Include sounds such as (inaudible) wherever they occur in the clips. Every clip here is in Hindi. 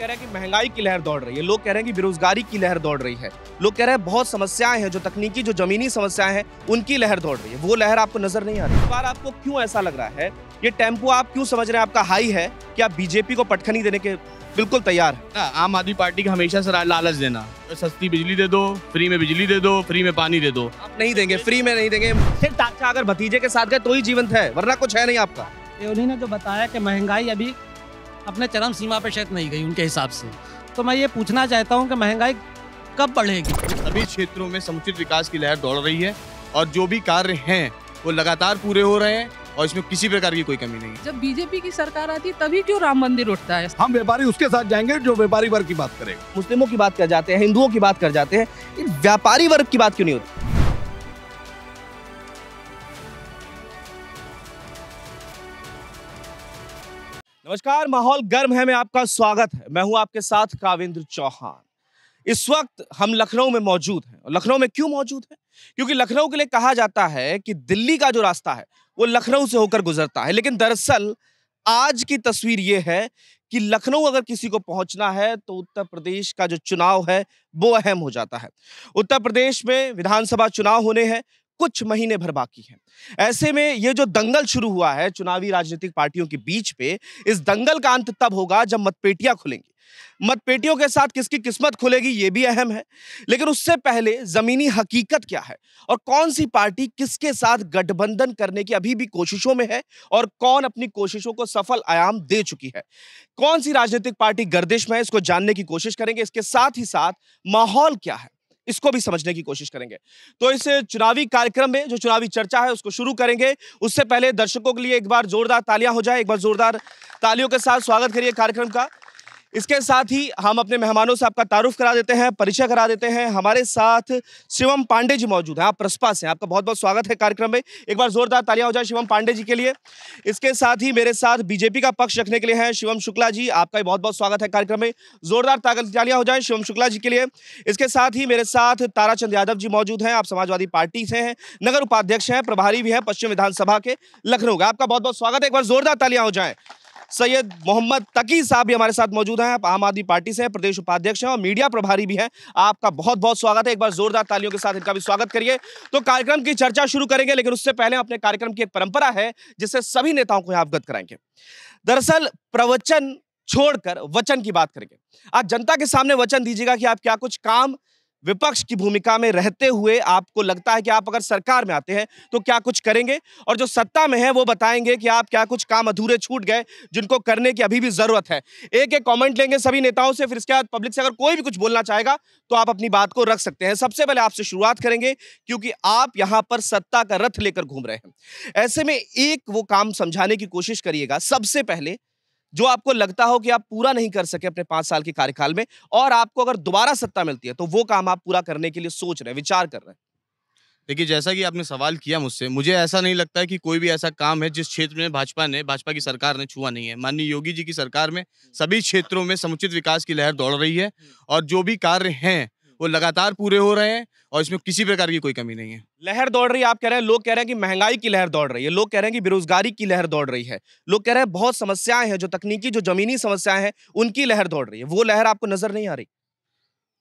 कह रहे हैं कि महंगाई की लहर दौड़ रही है लोग कह रहे हैं कि बेरोजगारी की लहर दौड़ रही है लोग कह रहे हैं बहुत समस्याएं हैं जो तकनीकी जो जमीनी समस्याएं हैं उनकी लहर दौड़ रही है वो लहर आपको नजर नहीं आ रही इस बार आपको क्यों ऐसा लग रहा है ये टेम्पो आप क्यों समझ रहे हैं आपका हाई है कि आप बीजेपी को पटखनी देने के बिल्कुल तैयार है आम आदमी पार्टी का हमेशा सर लालच देना सस्ती बिजली दे दो फ्री में बिजली दे दो फ्री में पानी दे दो आप नहीं देंगे फ्री में नहीं देंगे सिर्फ अगर भतीजे के साथ गए तो ही जीवंत है वरना कुछ है नहीं आपका उन्हीं ने जो बताया कि महंगाई अभी अपने चरम सीमा पर शायद नहीं गई उनके हिसाब से तो मैं ये पूछना चाहता हूँ कि महंगाई कब बढ़ेगी सभी क्षेत्रों में समुचित विकास की लहर दौड़ रही है और जो भी कार्य हैं वो लगातार पूरे हो रहे हैं और इसमें किसी प्रकार की कोई कमी नहीं जब बीजेपी की सरकार आती है तभी क्यों राम मंदिर उठता है हम व्यापारी उसके साथ जाएंगे जो व्यापारी वर्ग की बात करेगा मुस्लिमों की बात कर जाते हैं हिंदुओं की बात कर जाते हैं व्यापारी वर्ग की बात क्यों नहीं होती नमस्कार माहौल गर्म है मैं आपका स्वागत है मैं हूं आपके साथ काविंद्र चौहान इस वक्त हम लखनऊ में मौजूद हैं और लखनऊ में क्यों मौजूद हैं क्योंकि लखनऊ के लिए कहा जाता है कि दिल्ली का जो रास्ता है वो लखनऊ से होकर गुजरता है लेकिन दरअसल आज की तस्वीर ये है कि लखनऊ अगर किसी को पहुंचना है तो उत्तर प्रदेश का जो चुनाव है वो अहम हो जाता है उत्तर प्रदेश में विधानसभा चुनाव होने हैं कुछ महीने भर बाकी हैं ऐसे में ये जो दंगल शुरू हुआ है चुनावी राजनीतिक पार्टियों के बीच पे इस दंगल का अंत तब होगा जब मतपेटियां खुलेंगी मतपेटियों के साथ किसकी किस्मत खुलेगी ये भी अहम है लेकिन उससे पहले जमीनी हकीकत क्या है और कौन सी पार्टी किसके साथ गठबंधन करने की अभी भी कोशिशों में है और कौन अपनी कोशिशों को सफल आयाम दे चुकी है कौन सी राजनीतिक पार्टी गर्दिश में है इसको जानने की कोशिश करेंगे इसके साथ ही साथ माहौल क्या है इसको भी समझने की कोशिश करेंगे तो इस चुनावी कार्यक्रम में जो चुनावी चर्चा है उसको शुरू करेंगे उससे पहले दर्शकों के लिए एक बार जोरदार तालियां हो जाए एक बार जोरदार तालियों के साथ स्वागत करिए कार्यक्रम का इसके साथ ही हम अपने मेहमानों से आपका तारुफ करा देते हैं परिचय करा देते हैं हमारे साथ शिवम पांडे जी मौजूद हैं आप प्रस्पा से आपका बहुत बहुत स्वागत है कार्यक्रम में एक बार जोरदार तालियां हो जाए शिवम पांडे जी के लिए इसके साथ ही मेरे साथ बीजेपी का पक्ष रखने के लिए हैं शिवम शुक्ला जी आपका भी बहुत बहुत स्वागत है कार्यक्रम में जोरदार तालियां हो जाए शिवम शुक्ला जी के लिए इसके साथ ही मेरे साथ ताराचंद यादव जी मौजूद हैं आप समाजवादी पार्टी से हैं नगर उपाध्यक्ष हैं प्रभारी भी हैं पश्चिम विधानसभा के लखनऊ का आपका बहुत बहुत स्वागत है एक बार जोरदार तालियां हो जाए सैयद मोहम्मद तकी साहब भी हमारे साथ मौजूद हैं आप आम आदमी पार्टी से हैं प्रदेश उपाध्यक्ष हैं और मीडिया प्रभारी भी हैं आपका बहुत बहुत स्वागत है एक बार जोरदार तालियों के साथ इनका भी स्वागत करिए तो कार्यक्रम की चर्चा शुरू करेंगे लेकिन उससे पहले अपने कार्यक्रम की एक परंपरा है जिससे सभी नेताओं को अवगत कराएंगे दरअसल प्रवचन छोड़कर वचन की बात करेंगे आज जनता के सामने वचन दीजिएगा कि आप क्या कुछ काम विपक्ष की भूमिका में रहते हुए आपको लगता है कि आप अगर सरकार में आते हैं तो क्या कुछ करेंगे और जो सत्ता में है वो बताएंगे कि आप क्या कुछ काम अधूरे छूट गए जिनको करने की अभी भी ज़रूरत है एक एक कमेंट लेंगे सभी नेताओं से फिर इसके बाद पब्लिक से अगर कोई भी कुछ बोलना चाहेगा तो आप अपनी बात को रख सकते हैं सबसे पहले आपसे शुरुआत करेंगे क्योंकि आप यहाँ पर सत्ता का रथ लेकर घूम रहे हैं ऐसे में एक वो काम समझाने की कोशिश करिएगा सबसे पहले जो आपको लगता हो कि आप पूरा नहीं कर सके अपने पांच साल के कार्यकाल में और आपको अगर दोबारा सत्ता मिलती है तो वो काम आप पूरा करने के लिए सोच रहे हैं विचार कर रहे हैं देखिए जैसा कि आपने सवाल किया मुझसे मुझे ऐसा नहीं लगता है कि कोई भी ऐसा काम है जिस क्षेत्र में भाजपा ने भाजपा की सरकार ने छुआ नहीं है माननीय योगी जी की सरकार में सभी क्षेत्रों में समुचित विकास की लहर दौड़ रही है हम्म। और जो भी कार्य हैं वो लगातार पूरे हो रहे हैं और इसमें किसी प्रकार की कोई कमी नहीं है लहर दौड़ रही है आप कह रहे हैं लोग कह रहे हैं कि महंगाई की लहर दौड़ रही है लोग कह रहे हैं कि बेरोजगारी की लहर दौड़ रही है लोग कह रहे हैं बहुत समस्याएं हैं जो तकनीकी जो जमीनी समस्याएं हैं उनकी लहर दौड़ रही है वो लहर आपको नजर नहीं आ रही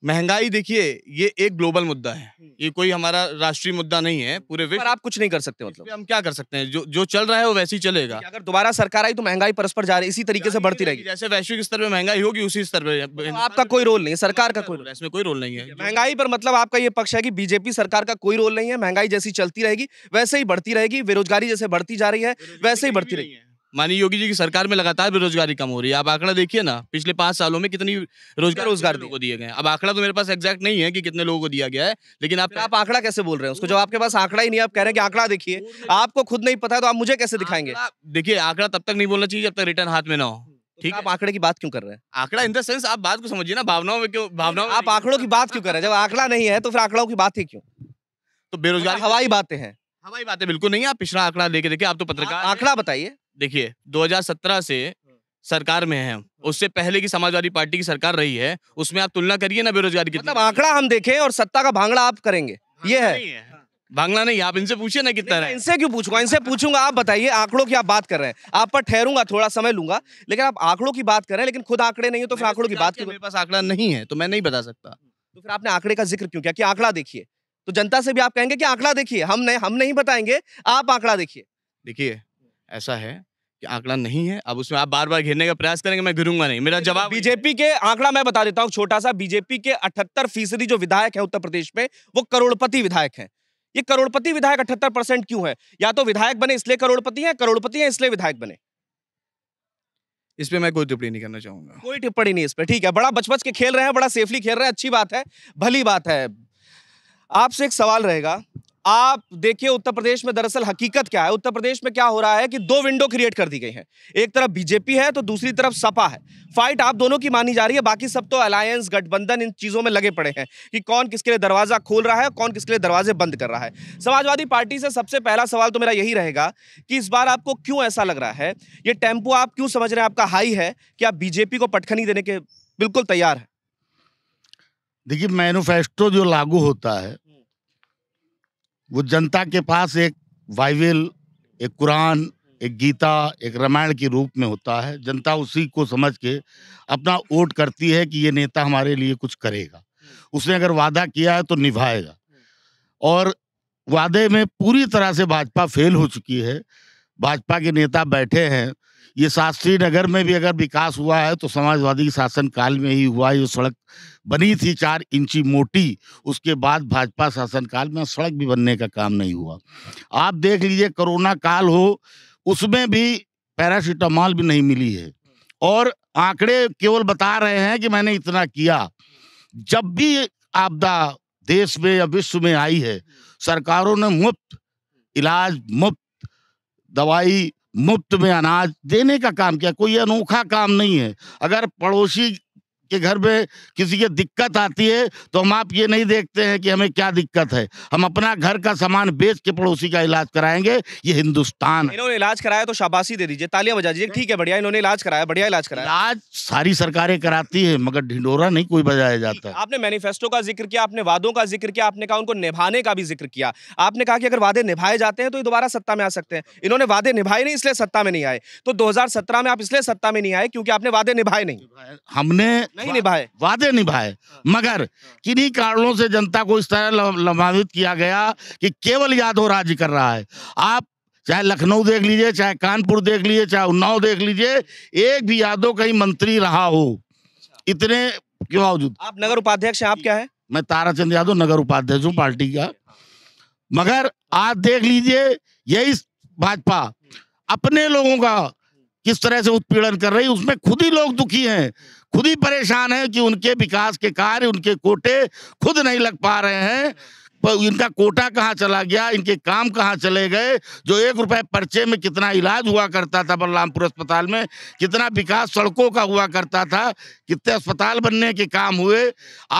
महंगाई देखिए ये एक ग्लोबल मुद्दा है हम्म। ये कोई हमारा राष्ट्रीय मुद्दा नहीं है पूरे विश्व आप कुछ नहीं कर सकते मतलब हम क्या कर सकते हैं जो जो चल रहा है वो वैसे ही चलेगा अगर दोबारा सरकार आई तो महंगाई परस्पर जा रही इसी तरीके से बढ़ती रहेगी जैसे वैश्विक स्तर पर महंगाई होगी उसी स्तर पर तो आपका कोई रोल नहीं है सरकार का कोई रोल इसमें कोई रोल नहीं है महंगाई पर मतलब आपका ये पक्ष है की बीजेपी सरकार का कोई रोल नहीं है महंगाई जैसी चलती रहेगी वैसे ही बढ़ती रहेगी बेरोजगारी जैसे बढ़ती जा रही है वैसे ही बढ़ती रहेगी माननीय योगी जी की सरकार में लगातार बेरोजगारी कम हो रही है आप आंकड़ा देखिए ना पिछले पांच सालों में कितनी रोजगार रोजगार को दिए गए अब आंकड़ा तो मेरे पास एग्जैक्ट नहीं है कि कितने लोगों को दिया गया है लेकिन आप अच्छा। आप आंकड़ा कैसे बोल रहे हैं उसको जब आपके पास आंकड़ा ही नहीं आप कह रहे हैं कि आंकड़ा देखिए आपको खुद नहीं पता है तो आप मुझे कैसे दिखाएंगे देखिए आंकड़ा तब तक नहीं बोलना चाहिए जब तक रिटर्न हाथ में ना हो हम्म, तो ठीक आप आंकड़े की बात क्यों कर रहे हैं आंकड़ा इन द सेंस आप बात को समझिए ना भावनाओं में क्यों भावनाओं आप आंकड़ों की बात क्यों कर रहे हैं जब आंकड़ा नहीं है तो फिर आंकड़ों की बात ही क्यों तो बेरोजगार हवाई बातें हैं हवाई बातें बिल्कुल नहीं आप पिछड़ा आंकड़ा लेके देखिए आप तो पत्रकार आंकड़ा बताइए देखिए 2017 से सरकार में है उससे पहले की समाजवादी पार्टी की सरकार रही है उसमें आप तुलना करिए ना बेरोजगारी की मतलब आंकड़ा हम देखें और सत्ता का भांगड़ा आप करेंगे ये है भांगड़ा नहीं आप इनसे पूछिए ना कितना है इनसे क्यों पूछूंगा इनसे पूछूंगा आप बताइए आंकड़ों की आप बात कर रहे हैं आप पर ठहरूंगा थोड़ा समय लूंगा लेकिन आप आंकड़ों की बात कर रहे हैं लेकिन खुद आंकड़े नहीं हो तो फिर आंकड़ों की बात क्यों मेरे पास आंकड़ा नहीं है तो मैं नहीं बता सकता तो फिर आपने आंकड़े का जिक्र क्यों किया कि आंकड़ा देखिए तो जनता से भी आप कहेंगे कि आंकड़ा देखिए हम नहीं हम नहीं बताएंगे आप आंकड़ा देखिए देखिए ऐसा है आंकड़ा नहीं है अब उसमें आप बार बार घेरने का प्रयास करेंगे मैं घिरूंगा नहीं मेरा जवाब बीजेपी के आंकड़ा मैं बता देता हूँ छोटा सा बीजेपी के अठहत्तर फीसदी जो विधायक है उत्तर प्रदेश में वो करोड़पति विधायक है ये करोड़पति विधायक अठहत्तर परसेंट क्यों है या तो विधायक बने इसलिए करोड़पति है करोड़पति है इसलिए विधायक बने इस पर मैं कोई टिप्पणी नहीं करना चाहूंगा कोई टिप्पणी नहीं इस पर ठीक है बड़ा बच बच के खेल रहे हैं बड़ा सेफली खेल रहे हैं अच्छी बात है भली बात है आपसे एक सवाल रहेगा आप देखिए उत्तर प्रदेश में दरअसल हकीकत क्या है उत्तर प्रदेश में क्या हो रहा है कि दो विंडो क्रिएट कर दी गई है एक तरफ बीजेपी है तो दूसरी तरफ सपा है फाइट आप दोनों की मानी जा रही है बाकी सब तो अलायंस गठबंधन इन चीज़ों में लगे पड़े हैं कि कौन किसके लिए दरवाज़ा खोल रहा है कौन किसके लिए दरवाजे बंद कर रहा है समाजवादी पार्टी से सबसे पहला सवाल तो मेरा यही रहेगा कि इस बार आपको क्यों ऐसा लग रहा है ये टेम्पो आप क्यों समझ रहे हैं आपका हाई है कि आप बीजेपी को पटखनी देने के बिल्कुल तैयार है देखिए मैनुफेस्टो जो लागू होता है वो जनता के पास एक बाइबल एक कुरान एक गीता एक रामायण के रूप में होता है जनता उसी को समझ के अपना वोट करती है कि ये नेता हमारे लिए कुछ करेगा उसने अगर वादा किया है तो निभाएगा और वादे में पूरी तरह से भाजपा फेल हो चुकी है भाजपा के नेता बैठे हैं ये शास्त्री नगर में भी अगर विकास हुआ है तो समाजवादी शासन काल में ही हुआ ये सड़क बनी थी चार इंची मोटी उसके बाद भाजपा शासन काल में सड़क भी बनने का काम नहीं हुआ आप देख लीजिए कोरोना काल हो उसमें भी पैरासीटामॉल भी नहीं मिली है और आंकड़े केवल बता रहे हैं कि मैंने इतना किया जब भी आपदा देश में या विश्व में आई है सरकारों ने मुफ्त इलाज मुफ्त दवाई मुफ्त में अनाज देने का काम किया कोई अनोखा काम नहीं है अगर पड़ोसी आपके घर में किसी की दिक्कत आती है तो हम आप ये नहीं देखते हैं कि हमें क्या दिक्कत है हम अपना घर का सामान बेच के पड़ोसी का इलाज कराएंगे ये हिंदुस्तान इन्होंने इलाज कराया तो शाबाशी दे दीजिए तालियां बजा दीजिए ठीक है बढ़िया इन्होंने इलाज कराया बढ़िया इलाज कराया इलाज सारी सरकारें कराती है मगर ढिंडोरा नहीं कोई बजाया जाता आपने मैनिफेस्टो का जिक्र किया आपने वादों का जिक्र किया आपने कहा उनको निभाने का भी जिक्र किया आपने कहा कि अगर वादे निभाए जाते हैं तो ये दोबारा सत्ता में आ सकते हैं इन्होंने वादे निभाए नहीं इसलिए सत्ता में नहीं आए तो दो में आप इसलिए सत्ता में नहीं आए क्योंकि आपने वादे निभाए नहीं हमने नहीं निभाए वादे निभाए हाँ। मगर किन्हीं कारणों से जनता को इस तरह लाभान्वित किया गया कि केवल यादव राज्य कर रहा है आप चाहे लखनऊ देख लीजिए चाहे कानपुर देख लीजिए चाहे उन्नाव देख लीजिए एक भी यादव कहीं मंत्री रहा हो अच्छा। इतने के बावजूद आप नगर उपाध्यक्ष हैं आप क्या है मैं ताराचंद यादव नगर उपाध्यक्ष हूँ पार्टी का हाँ। मगर आज देख लीजिए यही भाजपा अपने लोगों का किस तरह से उत्पीड़न कर रही उसमें खुद ही लोग दुखी हैं खुद ही परेशान हैं कि उनके विकास के कार्य उनके कोटे खुद नहीं लग पा रहे हैं पर इनका कोटा कहाँ चला गया इनके काम कहाँ चले गए जो एक रुपए पर्चे में कितना इलाज हुआ करता था बलरामपुर अस्पताल में कितना विकास सड़कों का हुआ करता था कितने अस्पताल बनने के काम हुए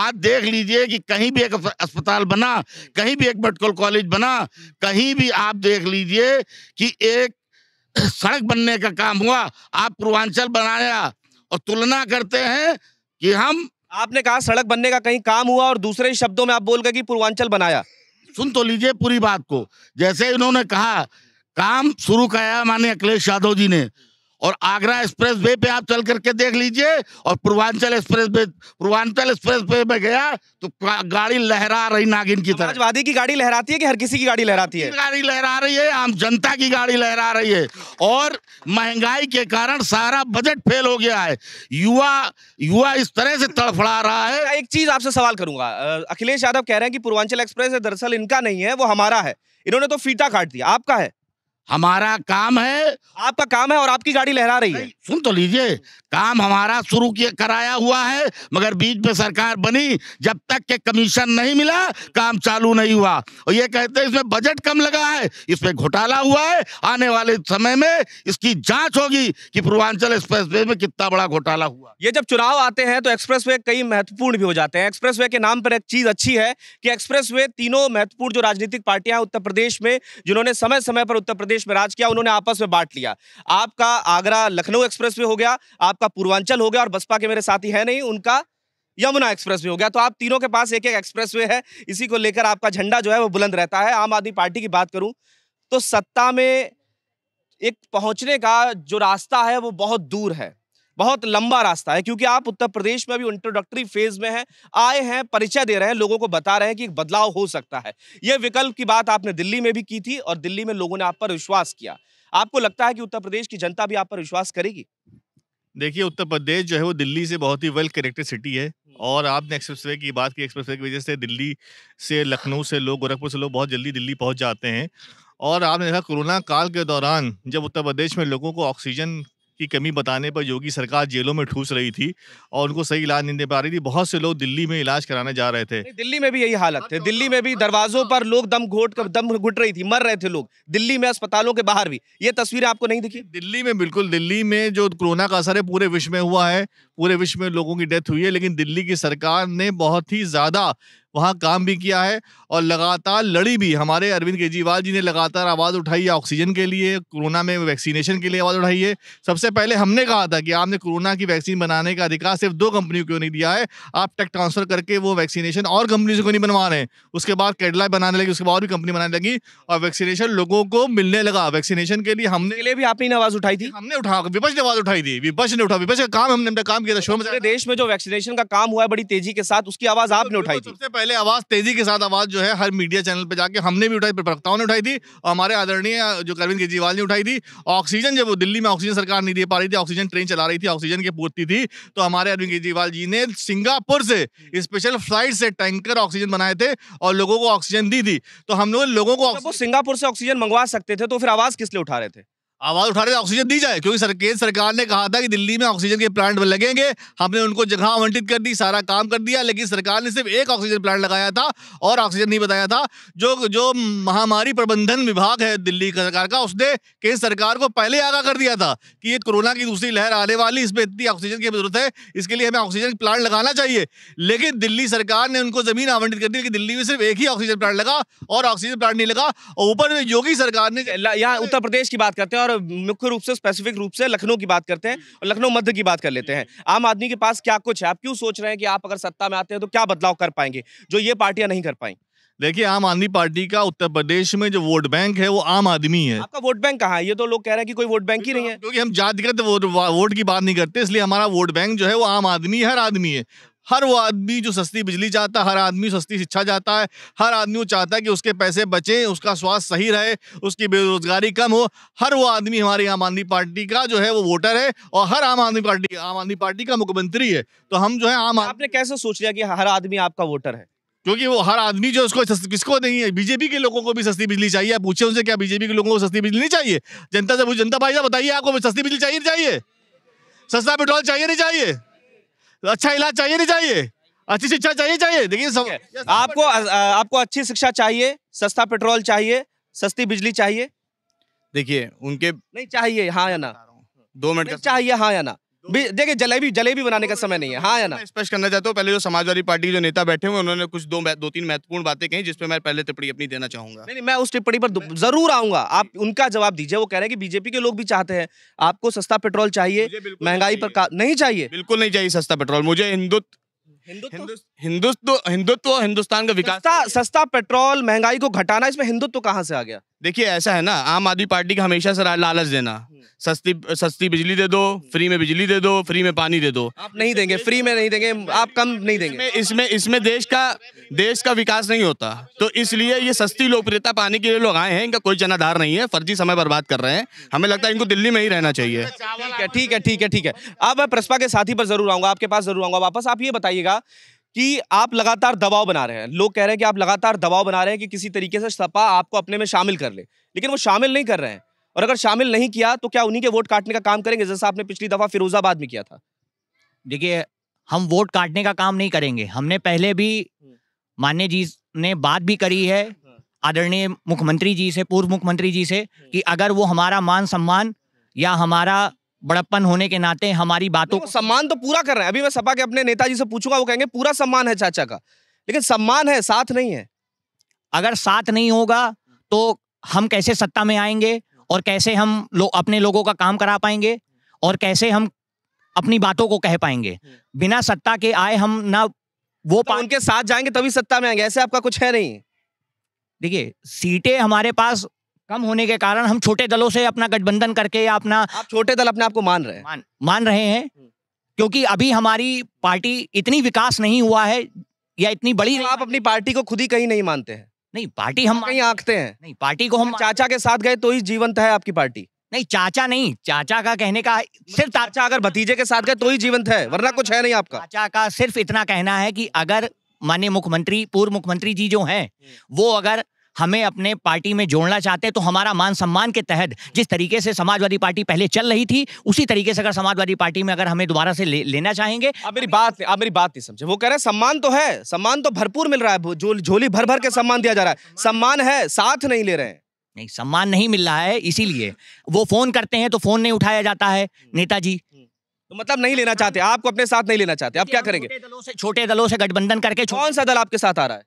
आज देख लीजिए कि कहीं भी एक अस्पताल बना कहीं भी एक मेडिकल कॉलेज बना कहीं भी आप देख लीजिए कि एक सड़क बनने का काम हुआ आप पूर्वांचल बनाया और तुलना करते हैं कि हम आपने कहा सड़क बनने का कहीं काम हुआ और दूसरे शब्दों में आप बोल गए कि पूर्वांचल बनाया सुन तो लीजिए पूरी बात को जैसे इन्होंने कहा काम शुरू कराया माने अखिलेश यादव जी ने और आगरा एक्सप्रेस वे पे आप चल करके देख लीजिए और Purvanchal expressway Purvanchal expressway में गया तो गाड़ी लहरा रही नागिन की तरह वादी की गाड़ी लहराती है कि हर किसी की गाड़ी लहराती है गाड़ी लहरा रही है आम जनता की गाड़ी लहरा रही है और महंगाई के कारण सारा बजट फेल हो गया है युवा युवा इस तरह से तड़फड़ा रहा है एक चीज आपसे सवाल करूंगा अखिलेश यादव कह रहे हैं कि पूर्वांचल एक्सप्रेस दरअसल इनका नहीं है वो हमारा है इन्होंने तो फीता काट दिया आपका है हमारा काम है आपका काम है और आपकी गाड़ी लहरा रही है सुन तो लीजिए काम हमारा शुरू किया कराया हुआ है मगर बीच में सरकार बनी जब तक के कमीशन नहीं मिला काम चालू नहीं हुआ और ये कहते हैं इसमें बजट कम लगा है इसमें घोटाला हुआ है आने वाले समय में इसकी जांच होगी कि पूर्वांचल एक्सप्रेसवे में कितना बड़ा घोटाला हुआ ये जब चुनाव आते हैं तो एक्सप्रेस कई महत्वपूर्ण भी हो जाते हैं एक्सप्रेस के नाम पर एक चीज अच्छी है कि एक्सप्रेस तीनों महत्वपूर्ण जो राजनीतिक पार्टियां उत्तर प्रदेश में जिन्होंने समय समय पर उत्तर प्रदेश में राज किया उन्होंने आपस में बांट लिया आपका आगरा लखनऊ एक्सप्रेस हो गया आप आपका पूर्वांचल हो गया और बसपा के मेरे साथी है नहीं उनका यमुना एक्सप्रेस वे हो गया तो आप तीनों के पास एक एक एक्सप्रेस वे है इसी को लेकर आपका झंडा जो है वो बुलंद रहता है आम आदमी पार्टी की बात करूं तो सत्ता में एक पहुंचने का जो रास्ता है वो बहुत दूर है बहुत लंबा रास्ता है क्योंकि आप उत्तर प्रदेश में अभी इंट्रोडक्टरी फेज में हैं आए हैं परिचय दे रहे हैं लोगों को बता रहे हैं कि एक बदलाव हो सकता है यह विकल्प की बात आपने दिल्ली में भी की थी और दिल्ली में लोगों ने आप पर विश्वास किया आपको लगता है कि उत्तर प्रदेश की जनता भी आप पर विश्वास करेगी देखिए उत्तर प्रदेश जो है वो दिल्ली से बहुत ही वेल कनेक्टेड सिटी है और आपने एक्सप्रेस वे की बात की एक्सप्रेस वे की वजह से दिल्ली से लखनऊ से लोग गोरखपुर से लोग बहुत जल्दी दिल्ली पहुंच जाते हैं और आपने देखा कोरोना काल के दौरान जब उत्तर प्रदेश में लोगों को ऑक्सीजन की कमी बताने पर योगी सरकार जेलों में ठूस रही थी और उनको सही इलाज नहीं दे पा रही थी बहुत से लोग दिल्ली में इलाज कराने जा रहे थे दिल्ली में भी यही हालत थे दिल्ली में भी दरवाजों पर लोग दम घोट कर दम घुट रही थी मर रहे थे लोग दिल्ली में अस्पतालों के बाहर भी ये तस्वीर आपको नहीं दिखी दिल्ली में बिल्कुल दिल्ली में जो कोरोना का असर है पूरे विश्व में हुआ है पूरे विश्व में लोगों की डेथ हुई है लेकिन दिल्ली की सरकार ने बहुत ही ज़्यादा वहाँ काम भी किया है और लगातार लड़ी भी हमारे अरविंद केजरीवाल जी ने लगातार आवाज़ उठाई है ऑक्सीजन के लिए कोरोना में वैक्सीनेशन के लिए आवाज़ उठाई है सबसे पहले हमने कहा था कि आपने कोरोना की वैक्सीन बनाने का अधिकार सिर्फ दो कंपनियों को नहीं दिया है आप टेक ट्रांसफ़र करके वो वैक्सीनेशन और कंपनी से क्यों नहीं बनवा रहे उसके बाद केडला बनाने लगी उसके बाद और भी कंपनी बनाने लगी और वैक्सीनेशन लोगों को मिलने लगा वैक्सीनेशन के लिए हमने के लिए भी आपने आवाज़ उठाई थी हमने उठा विपक्ष ने आवाज़ उठाई थी विपक्ष ने उठा विपक्ष का काम हमने काम किया था शो में देश में जो वैक्सीनेशन का काम हुआ है बड़ी तेजी के साथ उसकी आवाज़ आपने उठाई थी पहले आवाज तेजी के साथ आवाज जो है हर मीडिया चैनल पर जाके हमने भी उठाई प्रवक्ताओं ने उठाई थी और हमारे आदरणीय जो अरविंद केजरीवाल ने उठाई थी ऑक्सीजन जब दिल्ली में ऑक्सीजन सरकार नहीं दे पा रही थी ऑक्सीजन ट्रेन चला रही थी ऑक्सीजन की पूर्ति थी तो हमारे अरविंद केजरीवाल जी ने सिंगापुर से स्पेशल फ्लाइट से टैंकर ऑक्सीजन बनाए थे और लोगों को ऑक्सीजन दी थी तो हम लोग लोगों को सिंगापुर से ऑक्सीजन मंगवा सकते थे तो फिर आवाज किस लिए उठा रहे थे आवाज उठा रहे ऑक्सीजन दी जाए क्योंकि सर, केंद्र सरकार ने कहा था कि दिल्ली में ऑक्सीजन के प्लांट लगेंगे हमने उनको जगह आवंटित कर दी सारा काम कर दिया लेकिन सरकार ने सिर्फ एक ऑक्सीजन प्लांट लगाया था और ऑक्सीजन नहीं बताया था जो जो महामारी प्रबंधन विभाग है दिल्ली सरकार का उसने केंद्र सरकार को पहले आगाह कर दिया था कि ये कोरोना की दूसरी लहर आने वाली इसमें इतनी ऑक्सीजन की जरूरत है इसके लिए हमें ऑक्सीजन प्लांट लगाना चाहिए लेकिन दिल्ली सरकार ने उनको जमीन आवंटित कर दी कि दिल्ली में सिर्फ एक ही ऑक्सीजन प्लांट लगा और ऑक्सीजन प्लांट नहीं लगा और ऊपर योगी सरकार ने यहाँ उत्तर प्रदेश की बात करते हैं और और मुख्य रूप से स्पेसिफिक रूप से लखनऊ की बात करते हैं और लखनऊ मध्य की बात कर लेते हैं आम आदमी के पास क्या कुछ है आप क्यों सोच रहे हैं कि आप अगर सत्ता में आते हैं तो क्या बदलाव कर पाएंगे जो ये पार्टियां नहीं कर पाएंगी देखिए आम आदमी पार्टी का उत्तर प्रदेश में जो वोट बैंक है वो आम आदमी है आपका वोट बैंक कहाँ है ये तो लोग कह रहे हैं कि कोई वोट बैंक ही नहीं है क्योंकि हम जातिगत वोट वोट की बात नहीं करते इसलिए हमारा वोट बैंक जो है वो आम आदमी हर आदमी है हर वो आदमी जो सस्ती बिजली चाहता है हर आदमी सस्ती शिक्षा चाहता है हर आदमी वो चाहता है कि उसके पैसे बचें उसका स्वास्थ्य सही रहे उसकी बेरोजगारी कम हो हर वो आदमी हमारी आम आदमी पार्टी का जो है वो वोटर है और हर आम आदमी पार्टी आम आदमी पार्टी का मुख्यमंत्री है तो हम जो है आम आपने कैसे सोच लिया कि हर आदमी आपका वोटर है क्योंकि वो हर आदमी जो उसको किसको नहीं है बीजेपी के लोगों को भी सस्ती बिजली चाहिए आप पूछे उनसे क्या बीजेपी के लोगों को सस्ती बिजली नहीं चाहिए जनता से जनता भाई साहब बताइए आपको सस्ती बिजली चाहिए नहीं चाहिए सस्ता पेट्रोल चाहिए नहीं चाहिए अच्छा इलाज चाहिए नहीं चाहिए अच्छी शिक्षा चाहिए चाहिए देखिए सब आपको आपको अच्छी शिक्षा चाहिए सस्ता पेट्रोल चाहिए सस्ती बिजली चाहिए देखिए उनके नहीं चाहिए हाँ या ना दो मिनट चाहिए हाँ या ना देखिए जलेबी जलेबी बनाने का समय नहीं है हाँ या ना स्पष्ट करना चाहता हूँ पहले जो समाजवादी पार्टी के जो नेता बैठे हुए उन्होंने कुछ दो दो तीन महत्वपूर्ण बातें कही जिसपे मैं पहले टिप्पणी अपनी देना चाहूंगा नहीं मैं उस टिप्पणी पर जरूर आऊंगा आप उनका जवाब दीजिए वो कह रहे हैं कि बीजेपी के लोग भी चाहते हैं आपको सस्ता पेट्रोल चाहिए महंगाई पर नहीं चाहिए बिल्कुल नहीं चाहिए सस्ता पेट्रोल मुझे हिंदुत्व हिंदुत्व हिंदुत्व हिंदुस्तान का विकास सस्ता पेट्रोल महंगाई को घटाना इसमें हिंदुत्व कहाँ से आ गया देखिए ऐसा है ना आम आदमी पार्टी का हमेशा सर लालच देना हम्म। सस्ती सस्ती बिजली दे दो हम्म। फ्री में बिजली दे दो फ्री में पानी दे दो आप नहीं देंगे फ्री में नहीं देंगे आप कम नहीं देंगे इसमें इसमें, इसमें देश का देश का विकास नहीं होता तो इसलिए ये सस्ती लोकप्रियता पाने के लिए लोग आए हैं इनका कोई जनाधार नहीं है फर्जी समय बर्बाद कर रहे हैं हमें लगता है इनको दिल्ली में ही रहना चाहिए ठीक है ठीक है ठीक है ठीक है अब मैं प्रस्पा के साथी पर जरूर आऊंगा आपके पास जरूर आऊंगा वापस आप ये बताइएगा कि आप लगातार दबाव बना रहे हैं लोग कह रहे हैं कि आप लगातार दबाव बना रहे हैं कि किसी तरीके से सपा आपको अपने में शामिल कर ले लेकिन वो शामिल नहीं कर रहे हैं और अगर शामिल नहीं किया तो क्या उन्हीं के वोट काटने का काम करेंगे जैसा आपने पिछली दफ़ा फिरोजाबाद में किया था देखिए हम वोट काटने का काम नहीं करेंगे हमने पहले भी हम्म। मान्य जी ने बात भी करी है हाँ। आदरणीय मुख्यमंत्री जी से पूर्व मुख्यमंत्री जी से हम्म। कि अगर वो हमारा मान सम्मान या हमारा बड़प्पन होने के नाते हमारी बातों सम्मान तो पूरा कर रहे हैं अभी मैं सपा के अपने नेताजी से पूछूंगा वो कहेंगे पूरा सम्मान है चाचा का लेकिन सम्मान है साथ नहीं है अगर साथ नहीं होगा तो हम कैसे सत्ता में आएंगे और कैसे हम लो, अपने लोगों का काम करा पाएंगे और कैसे हम अपनी बातों को कह पाएंगे बिना सत्ता के आए हम ना वो तो उनके साथ जाएंगे तभी सत्ता में आएंगे ऐसे आपका कुछ है नहीं देखिए सीटें हमारे पास कम होने के कारण हम छोटे दलों से अपना गठबंधन करके या अपना आप छोटे दल अपने आप को मान रहे हैं मान, मान रहे हैं हम्म। क्योंकि अभी हमारी पार्टी इतनी विकास नहीं हुआ है या इतनी बड़ी तो आप अपनी पार्टी को खुद ही कहीं नहीं मानते हैं नहीं पार्टी हम कहीं आंकते हैं नहीं पार्टी को हम चाचा के साथ गए तो ही जीवंत है आपकी पार्टी नहीं चाचा नहीं चाचा का कहने का मतलब सिर्फ चाचा अगर भतीजे के साथ गए तो ही जीवंत है वरना कुछ है नहीं आपका चाचा का सिर्फ इतना कहना है कि अगर माननीय मुख्यमंत्री पूर्व मुख्यमंत्री जी जो हैं हम्म। वो अगर हमें अपने पार्टी में जोड़ना चाहते हैं तो हमारा मान सम्मान के तहत जिस तरीके से समाजवादी पार्टी पहले चल रही थी उसी तरीके से अगर समाजवादी पार्टी में अगर हमें दोबारा से ले, लेना चाहेंगे आप मेरी बात आप मेरी बात नहीं समझे वो कह रहे हैं सम्मान तो है सम्मान तो भरपूर मिल रहा है जो झोली भर भर के सम्मान दिया जा रहा है सम्मान है साथ नहीं ले रहे हैं नहीं सम्मान नहीं मिल रहा है इसीलिए वो फोन करते हैं तो फोन नहीं उठाया जाता है नेताजी तो मतलब नहीं लेना चाहते आपको अपने साथ नहीं लेना चाहते आप क्या करेंगे छोटे दलों से गठबंधन करके कौन सा दल आपके साथ आ रहा है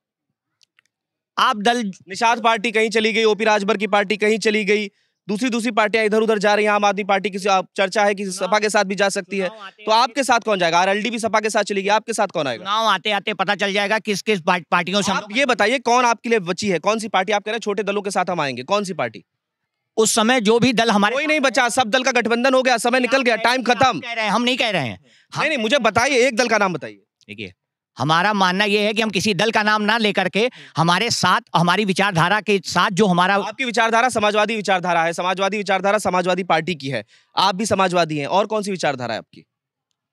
आप दल निषाद पार्टी कहीं चली गई ओपी राजभर की पार्टी कहीं चली गई दूसरी दूसरी पार्टियां इधर उधर जा रही हैं आम आदमी पार्टी किसी चर्चा है कि सपा के साथ भी जा सकती है तो आपके साथ कौन जाएगा आरएलडी भी सपा के साथ चलेगी आपके साथ कौन आएगा नाव आते आते पता चल जाएगा किस किस पार्टियों से आप ये बताइए कौन आपके लिए बची है कौन सी पार्टी आप कह रहे हैं छोटे दलों के साथ हम आएंगे कौन सी पार्टी उस समय जो भी दल हमारे कोई नहीं बचा सब दल का गठबंधन हो गया समय निकल गया टाइम खत्म हम नहीं कह रहे हैं नहीं नहीं मुझे बताइए एक दल का नाम बताइए देखिए हमारा मानना यह है कि हम किसी दल का नाम ना लेकर के हमारे साथ हमारी विचारधारा के साथ जो हमारा आपकी विचारधारा समाजवादी विचारधारा है समाजवादी विचारधारा समाजवादी पार्टी की है आप भी समाजवादी हैं और कौन सी विचारधारा है आपकी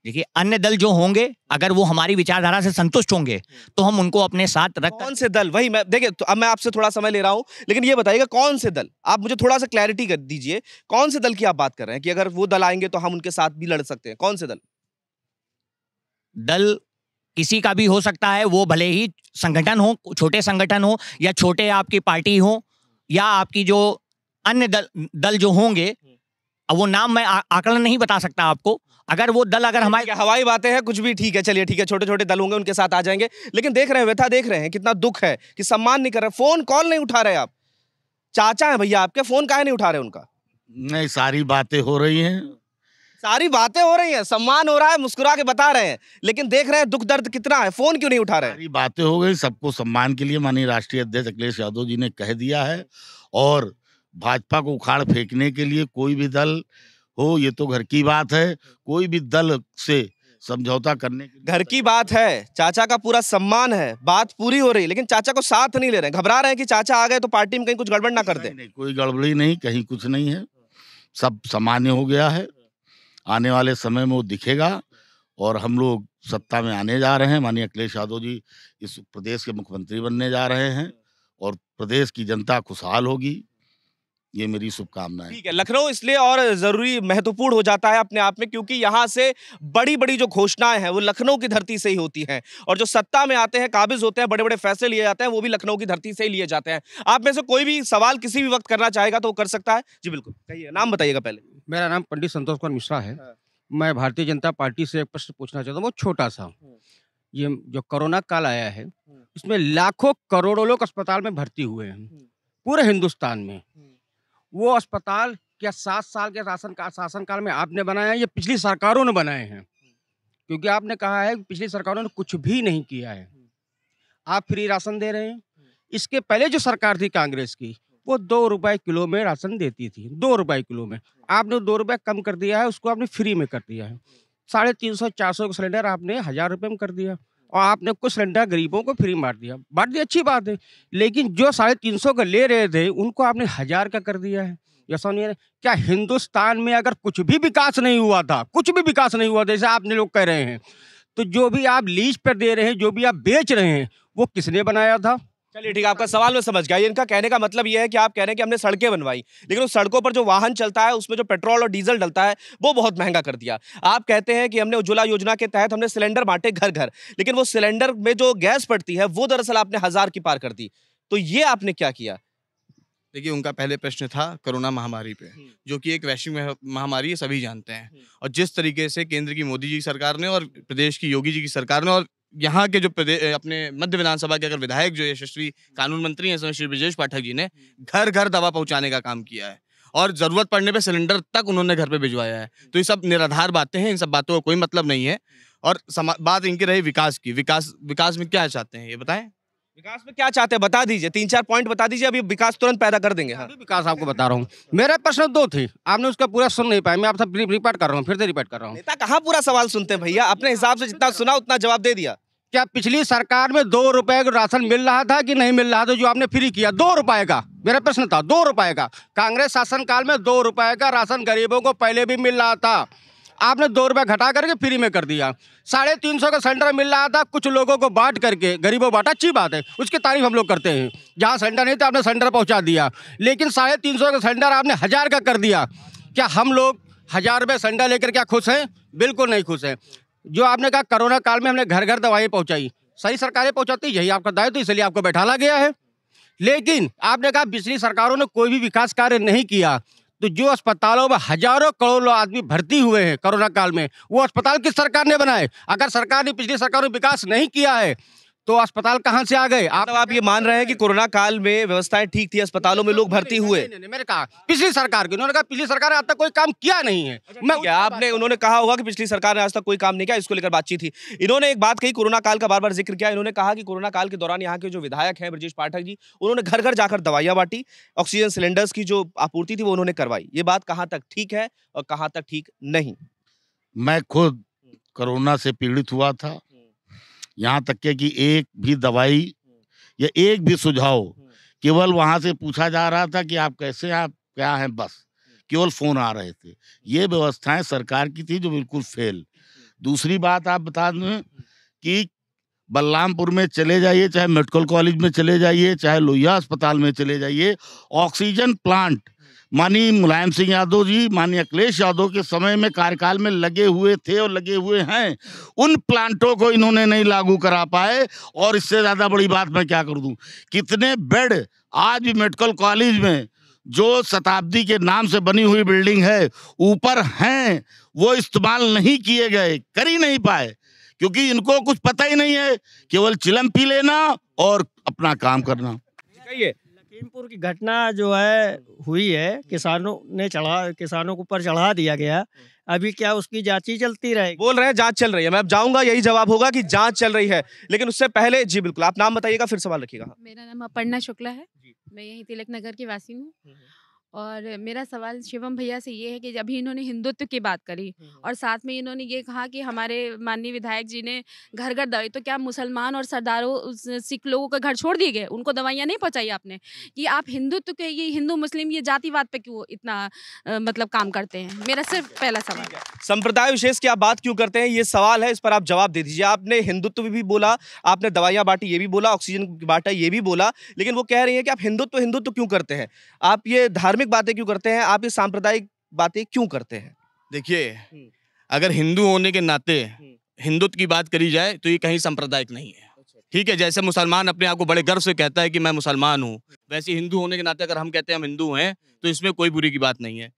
देखिए अन्य दल जो होंगे अगर वो हमारी विचारधारा से संतुष्ट होंगे तो हम उनको अपने साथ रख कौन से दल वही मैं देखिए तो अब मैं आपसे थोड़ा समय ले रहा हूँ लेकिन ये बताइएगा कौन से दल आप मुझे थोड़ा सा क्लैरिटी कर दीजिए कौन से दल की आप बात कर रहे हैं कि अगर वो दल आएंगे तो हम उनके साथ भी लड़ सकते हैं कौन से दल दल किसी का भी हो सकता है वो भले ही संगठन हो छोटे संगठन हो या छोटे आपकी पार्टी हो या आपकी जो अन्य दल दल जो होंगे अब वो नाम मैं आकलन नहीं बता सकता आपको अगर वो दल अगर हमारे हवाई बातें हैं कुछ भी ठीक है चलिए ठीक है छोटे छोटे दल होंगे उनके साथ आ जाएंगे लेकिन देख रहे हैं व्यथा देख रहे हैं कितना दुख है कि सम्मान नहीं कर रहे फोन कॉल नहीं उठा रहे आप चाचा है भैया आपके फोन काहे नहीं उठा रहे उनका नहीं सारी बातें हो रही हैं सारी बातें हो रही हैं सम्मान हो रहा है मुस्कुरा के बता रहे हैं लेकिन देख रहे हैं दुख दर्द कितना है फोन क्यों नहीं उठा रहे सारी बातें हो गई सबको सम्मान के लिए माननीय राष्ट्रीय अध्यक्ष अखिलेश यादव जी ने कह दिया है और भाजपा को उखाड़ फेंकने के लिए कोई भी दल हो ये तो घर की बात है कोई भी दल से समझौता करने घर की बात है चाचा का पूरा सम्मान है बात पूरी हो रही लेकिन चाचा को साथ नहीं ले रहे घबरा रहे हैं कि चाचा आ गए तो पार्टी में कहीं कुछ गड़बड़ ना कर दे नहीं, नहीं कोई गड़बड़ी नहीं कहीं कुछ नहीं है सब सामान्य हो गया है आने वाले समय में वो दिखेगा और हम लोग सत्ता में आने जा रहे हैं माननीय अखिलेश यादव जी इस प्रदेश के मुख्यमंत्री बनने जा रहे हैं और प्रदेश की जनता खुशहाल होगी ये मेरी शुभकामनाएं ठीक है लखनऊ इसलिए और ज़रूरी महत्वपूर्ण हो जाता है अपने आप में क्योंकि यहाँ से बड़ी बड़ी जो घोषणाएं हैं वो लखनऊ की धरती से ही होती हैं और जो सत्ता में आते हैं काबिज होते हैं बड़े बड़े फैसले लिए जाते हैं वो भी लखनऊ की धरती से ही लिए जाते हैं आप में से कोई भी सवाल किसी भी वक्त करना चाहेगा तो वो कर सकता है जी बिल्कुल कहिए नाम बताइएगा पहले मेरा नाम पंडित संतोष कुमार मिश्रा है हाँ। मैं भारतीय जनता पार्टी से एक प्रश्न पूछना चाहता हूँ वो छोटा सा हाँ। ये जो कोरोना काल आया है हाँ। इसमें लाखों करोड़ों लोग अस्पताल में भर्ती हुए हैं पूरे हिंदुस्तान में वो अस्पताल क्या सात साल के शासन का शासन काल में आपने बनाया या पिछली सरकारों ने बनाए हैं क्योंकि आपने कहा है पिछली सरकारों ने कुछ भी नहीं किया है आप फ्री राशन दे रहे हैं इसके पहले जो सरकार थी कांग्रेस की वो दो रुपए किलो में राशन देती थी दो रुपए किलो में आपने दो रुपए कम कर दिया है उसको आपने फ्री में कर दिया है साढ़े तीन सौ चार सौ का सिलेंडर आपने हज़ार रुपये में कर दिया और आपने कुछ सिलेंडर गरीबों को फ्री मार दिया बांट दी अच्छी बात है लेकिन जो साढ़े तीन सौ का ले रहे थे उनको आपने हज़ार का कर दिया है ऐसा नहीं क्या हिंदुस्तान में अगर कुछ भी विकास नहीं हुआ था कुछ भी विकास नहीं हुआ था जैसे आपने लोग कह रहे हैं तो जो भी आप लीज पर दे रहे हैं जो भी आप बेच रहे हैं वो किसने बनाया था चलिए ठीक है आपका सवाल मैं समझ गया इनका कहने का मतलब यह है कि आप कह रहे हैं कि हमने सड़कें बनवाई लेकिन उस सड़कों पर जो वाहन चलता है उसमें जो पेट्रोल और डीजल डलता है वो बहुत महंगा कर दिया आप कहते हैं कि हमने उज्ज्वला योजना के तहत हमने सिलेंडर बांटे घर घर लेकिन वो सिलेंडर में जो गैस पड़ती है वो दरअसल आपने हजार की पार कर दी तो ये आपने क्या किया देखिए उनका पहले प्रश्न था कोरोना महामारी पे हम्म। जो कि एक वैश्विक महामारी है सभी जानते हैं हम्म। और जिस तरीके से केंद्र की मोदी जी की सरकार ने और प्रदेश की योगी जी की सरकार ने और यहाँ के जो अपने मध्य विधानसभा के अगर विधायक जो यशस्वी कानून मंत्री हैं श्री ब्रजेश पाठक जी ने घर घर दवा पहुंचाने का काम किया है और जरूरत पड़ने पे सिलेंडर तक उन्होंने घर पे भिजवाया है तो ये सब निराधार बातें हैं इन सब बातों का कोई मतलब नहीं है और बात इनकी रही विकास की विकास विकास में क्या चाहते हैं ये बताएं विकास में क्या चाहते हैं बता दीजिए तीन चार पॉइंट बता दीजिए अभी विकास तुरंत पैदा कर देंगे हाँ विकास आपको बता रहा हूँ मेरा प्रश्न दो थी आपने उसका पूरा सुन नहीं पाया मैं आपसे रिपीट कर रहा हूँ फिर से रिपीट कर रहा हूँ कहाँ पूरा सवाल सुनते हैं भैया अपने हिसाब से जितना सुना उतना जवाब दे दिया क्या पिछली सरकार में दो रुपए का राशन मिल रहा था कि नहीं मिल रहा था जो आपने फ्री किया दो रुपए का मेरा प्रश्न था दो रुपए का कांग्रेस शासनकाल में दो रुपए का राशन गरीबों को पहले भी मिल रहा था आपने दो रुपये घटा करके फ्री में कर दिया साढ़े तीन सौ का सेंटर मिल रहा था कुछ लोगों को बांट करके गरीबों बांटा अच्छी बात है उसकी तारीफ हम लोग करते हैं जहाँ सेंटर नहीं था आपने सेंटर पहुँचा दिया लेकिन साढ़े तीन सौ का सेंटर आपने हज़ार का कर दिया क्या हम लोग हज़ार रुपये सेंटर लेकर क्या खुश हैं बिल्कुल नहीं खुश हैं जो आपने कहा कोरोना काल में हमने घर घर दवाई पहुँचाई सही सरकारें पहुँचाती यही आपका दायित्व इसलिए आपको बैठाला गया है लेकिन आपने कहा पिछली सरकारों ने कोई भी विकास कार्य नहीं किया तो जो अस्पतालों में हजारों करोड़ों आदमी भर्ती हुए हैं कोरोना काल में वो अस्पताल किस सरकार ने बनाए अगर सरकार ने पिछली सरकार में विकास नहीं किया है तो अस्पताल कहाँ से आ गए आप तो आप ये मान रहे हैं कि कोरोना काल में व्यवस्थाएं ठीक थी अस्पतालों में लोग भर्ती हुए नहीं, नहीं, कहा पिछली सरकार की उन्होंने कहा पिछली सरकार ने आज तक कोई काम किया नहीं है अच्छा, मैं क्या आपने उन्होंने कहा होगा कि पिछली सरकार ने आज तक कोई काम नहीं किया इसको लेकर बातचीत थी इन्होंने एक बात कही कोरोना काल का बार बार जिक्र किया इन्होंने कहा कि कोरोना काल के दौरान यहाँ के जो विधायक है ब्रजेश पाठक जी उन्होंने घर घर जाकर दवाइयां बांटी ऑक्सीजन सिलेंडर्स की जो आपूर्ति थी वो उन्होंने करवाई ये बात कहाँ तक ठीक है और कहाँ तक ठीक नहीं मैं खुद कोरोना से पीड़ित हुआ था यहाँ तक के कि एक भी दवाई या एक भी सुझाव केवल वहाँ से पूछा जा रहा था कि आप कैसे हैं आप क्या हैं बस केवल फ़ोन आ रहे थे ये व्यवस्थाएं सरकार की थी जो बिल्कुल फेल दूसरी बात आप बता दें कि बलरामपुर में चले जाइए चाहे मेडिकल कॉलेज में चले जाइए चाहे लोहिया अस्पताल में चले जाइए ऑक्सीजन प्लांट माननीय मुलायम सिंह यादव जी माननीय अखिलेश यादव के समय में कार्यकाल में लगे हुए थे और लगे हुए हैं उन प्लांटों को इन्होंने नहीं लागू करा पाए और इससे ज़्यादा बड़ी बात मैं क्या कर दूँ कितने बेड आज भी मेडिकल कॉलेज में जो शताब्दी के नाम से बनी हुई बिल्डिंग है ऊपर हैं वो इस्तेमाल नहीं किए गए कर ही नहीं पाए क्योंकि इनको कुछ पता ही नहीं है केवल चिलम पी लेना और अपना काम करना लखीमपुर की घटना जो है हुई है हम्म। किसानों ने चढ़ा किसानों के ऊपर चढ़ा दिया गया हम्म। अभी क्या उसकी जांच ही चलती रहे बोल रहे हैं जांच चल रही है मैं अब जाऊंगा यही जवाब होगा कि जांच चल रही है लेकिन उससे पहले जी बिल्कुल आप नाम बताइएगा फिर सवाल रखिएगा मेरा नाम अपर्णा शुक्ला है मैं यही तिलक नगर की वासी हूँ हम्म, और मेरा सवाल शिवम भैया से ये है कि अभी इन्होंने हिंदुत्व की बात करी और साथ में इन्होंने ये कहा कि हमारे माननीय विधायक जी ने घर घर दवाई तो क्या मुसलमान और सरदारों सिख लोगों का घर छोड़ दिए गए उनको दवाइयाँ नहीं पहुँचाई आपने कि आप हिंदुत्व के ये हिंदू मुस्लिम ये जातिवाद पे क्यों इतना मतलब काम करते हैं मेरा सिर्फ पहला सवाल संप्रदाय विशेष की आप बात क्यों करते हैं ये सवाल है इस पर आप जवाब दे दीजिए आपने हिंदुत्व भी बोला आपने दवाइयाँ बांटी ये भी बोला ऑक्सीजन बांटा ये भी बोला लेकिन वो कह रही है कि आप हिंदुत्व हिंदुत्व क्यों करते हैं आप ये धार्मिक धार्मिक बातें क्यों करते हैं आप ये सांप्रदायिक बातें क्यों करते हैं देखिए अगर हिंदू होने के नाते हिंदुत्व की बात करी जाए तो ये कहीं सांप्रदायिक नहीं है अच्छा, ठीक है जैसे मुसलमान अपने आप को बड़े गर्व से कहता है कि मैं मुसलमान हूँ वैसे हिंदू होने के नाते अगर हम कहते हैं हम हिंदू हैं तो इसमें कोई बुरी की बात नहीं है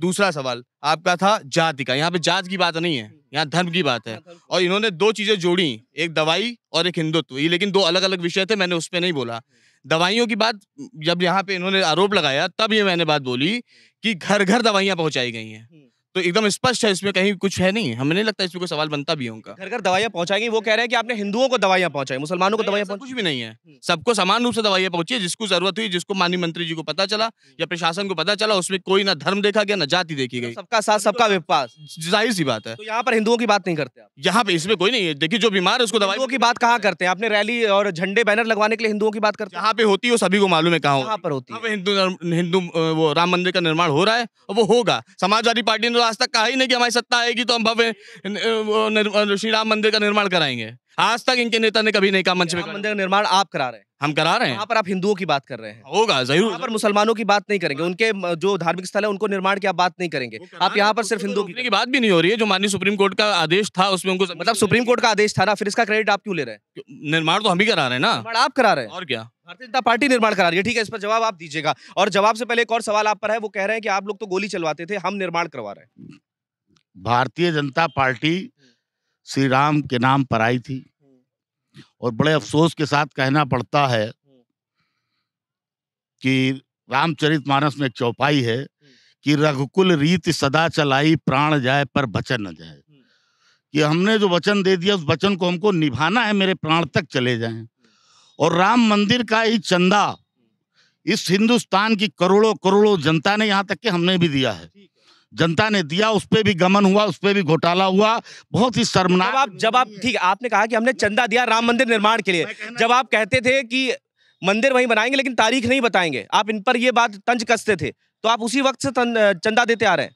दूसरा सवाल आपका था जाति का यहाँ पे जात की बात नहीं है यहाँ धर्म की बात है और इन्होंने दो चीजें जोड़ी एक दवाई और एक हिंदुत्व ये लेकिन दो अलग अलग विषय थे मैंने उस पर नहीं बोला दवाइयों की बात जब यहाँ पे इन्होंने आरोप लगाया तब ये मैंने बात बोली कि घर घर दवाइयाँ पहुँचाई गई हैं तो एकदम स्पष्ट है इसमें कहीं कुछ है नहीं हमें नहीं लगता इसमें कोई सवाल बनता भी होगा घर घर दवाइयाँ पहुंचाएंगी वो कह रहे हैं कि आपने हिंदुओं को दवाइयाँ पहुंचाई मुसलमानों को दवाइयाँ कुछ भी नहीं है हम्म। सबको समान रूप से दवाइयाँ पहुंची जिसको जरूरत हुई जिसको माननीय मंत्री जी को पता चला हम्म। या प्रशासन को पता चला उसमें कोई ना धर्म देखा गया ना जाति देखी तो गई सबका साथ तो सबका विपास जाहिर सी बात है तो यहाँ पर हिंदुओं की बात नहीं करते यहाँ पे इसमें कोई नहीं है देखिए जो बीमार है उसको दवाइयों की बात कहाँ करते हैं आपने रैली और झंडे बैनर लगवाने के लिए हिंदुओं की बात करते हैं यहाँ पे होती है सभी को मालूम है कहाँ पर होती है हिंदू हिंदू वो राम मंदिर का निर्माण हो रहा है और वो होगा समाजवादी पार्टी ने तो आज तक कहा ही नहीं कि हमारी सत्ता आएगी तो हम भव्य श्री राम मंदिर का निर्माण कराएंगे आज तक इनके नेता ने कभी नहीं कहा मंच में मंदिर का निर्माण आप करा रहे हैं हम करा रहे हैं यहाँ पर आप हिंदुओं की बात कर रहे हैं होगा जरूर यहाँ पर मुसलमानों की बात नहीं करेंगे उनके जो धार्मिक स्थल है उनको निर्माण की आप बात नहीं करेंगे आप यहाँ पर सिर्फ हिंदू की बात भी नहीं हो रही है जो माननीय सुप्रीम कोर्ट का आदेश था उसमें उनको मतलब सुप्रीम कोर्ट का आदेश था ना फिर इसका क्रेडिट आप क्यों ले रहे हैं निर्माण तो हम ही करा रहे हैं ना आप करा रहे हैं और क्या भारतीय जनता पार्टी निर्माण करा रही है ठीक है इस पर जवाब आप दीजिएगा और जवाब से पहले एक और सवाल आप पर है वो कह रहे हैं कि आप लोग तो गोली चलवाते थे हम निर्माण करवा रहे हैं भारतीय जनता पार्टी श्री राम के नाम पर आई थी और बड़े अफसोस के साथ कहना पड़ता है कि रामचरित मानस में एक चौपाई है कि रघुकुल रीत सदा चलाई प्राण जाए पर बचन न जाए कि हमने जो वचन दे दिया उस वचन को हमको निभाना है मेरे प्राण तक चले जाएं और राम मंदिर का ही चंदा इस हिंदुस्तान की करोड़ों करोड़ों जनता ने यहाँ तक कि हमने भी दिया है जनता ने दिया उस पर भी गमन हुआ उस पर भी घोटाला हुआ बहुत ही शर्मनाक आप जब आप ठीक आपने कहा कि हमने चंदा दिया राम मंदिर निर्माण के लिए जब आप कहते थे कि मंदिर वहीं बनाएंगे लेकिन तारीख नहीं बताएंगे आप इन पर ये बात तंज कसते थे तो आप उसी वक्त से चंदा देते आ रहे हैं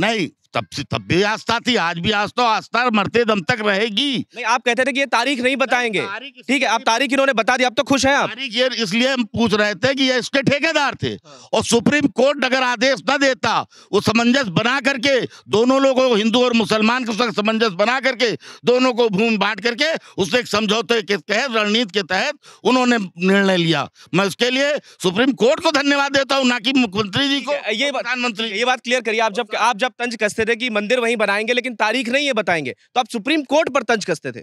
नहीं तब से तब भी आस्था थी आज भी आस्था आस्था मरते दम तक रहेगी नहीं आप कहते थे कि ये तारीख नहीं बताएंगे ठीक है आप तारीख इन्होंने बता दी आप तो खुश हैं आप तारीख ये इसलिए हम पूछ रहे थे कि ये इसके ठेकेदार थे हाँ। और सुप्रीम कोर्ट अगर आदेश न देता वो समंजस बना करके दोनों लोगों को हिंदू और मुसलमान के साथ समंजस बना करके दोनों को भूमि बांट करके उससे एक समझौते के तहत रणनीति के तहत उन्होंने निर्णय लिया मैं उसके लिए सुप्रीम कोर्ट को धन्यवाद देता हूँ ना कि मुख्यमंत्री जी को ये प्रधानमंत्री ये बात क्लियर करिए आप जब आप जब तंज कसते कहते थे कि मंदिर वहीं बनाएंगे लेकिन तारीख नहीं है बताएंगे तो आप सुप्रीम कोर्ट पर तंज कसते थे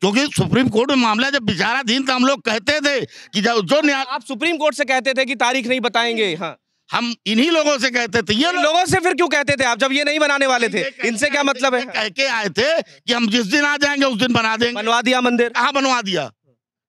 क्योंकि सुप्रीम कोर्ट में मामला जब विचाराधीन था हम लोग कहते थे कि जब जो न्याय आप सुप्रीम कोर्ट से कहते थे कि तारीख नहीं बताएंगे हाँ हम इन्हीं लोगों से कहते थे ये लोगों से फिर क्यों कहते थे आप जब ये नहीं बनाने वाले थे इनसे क्या मतलब है कह के आए थे कि हम जिस दिन आ जाएंगे उस दिन बना देंगे बनवा दिया मंदिर कहा बनवा दिया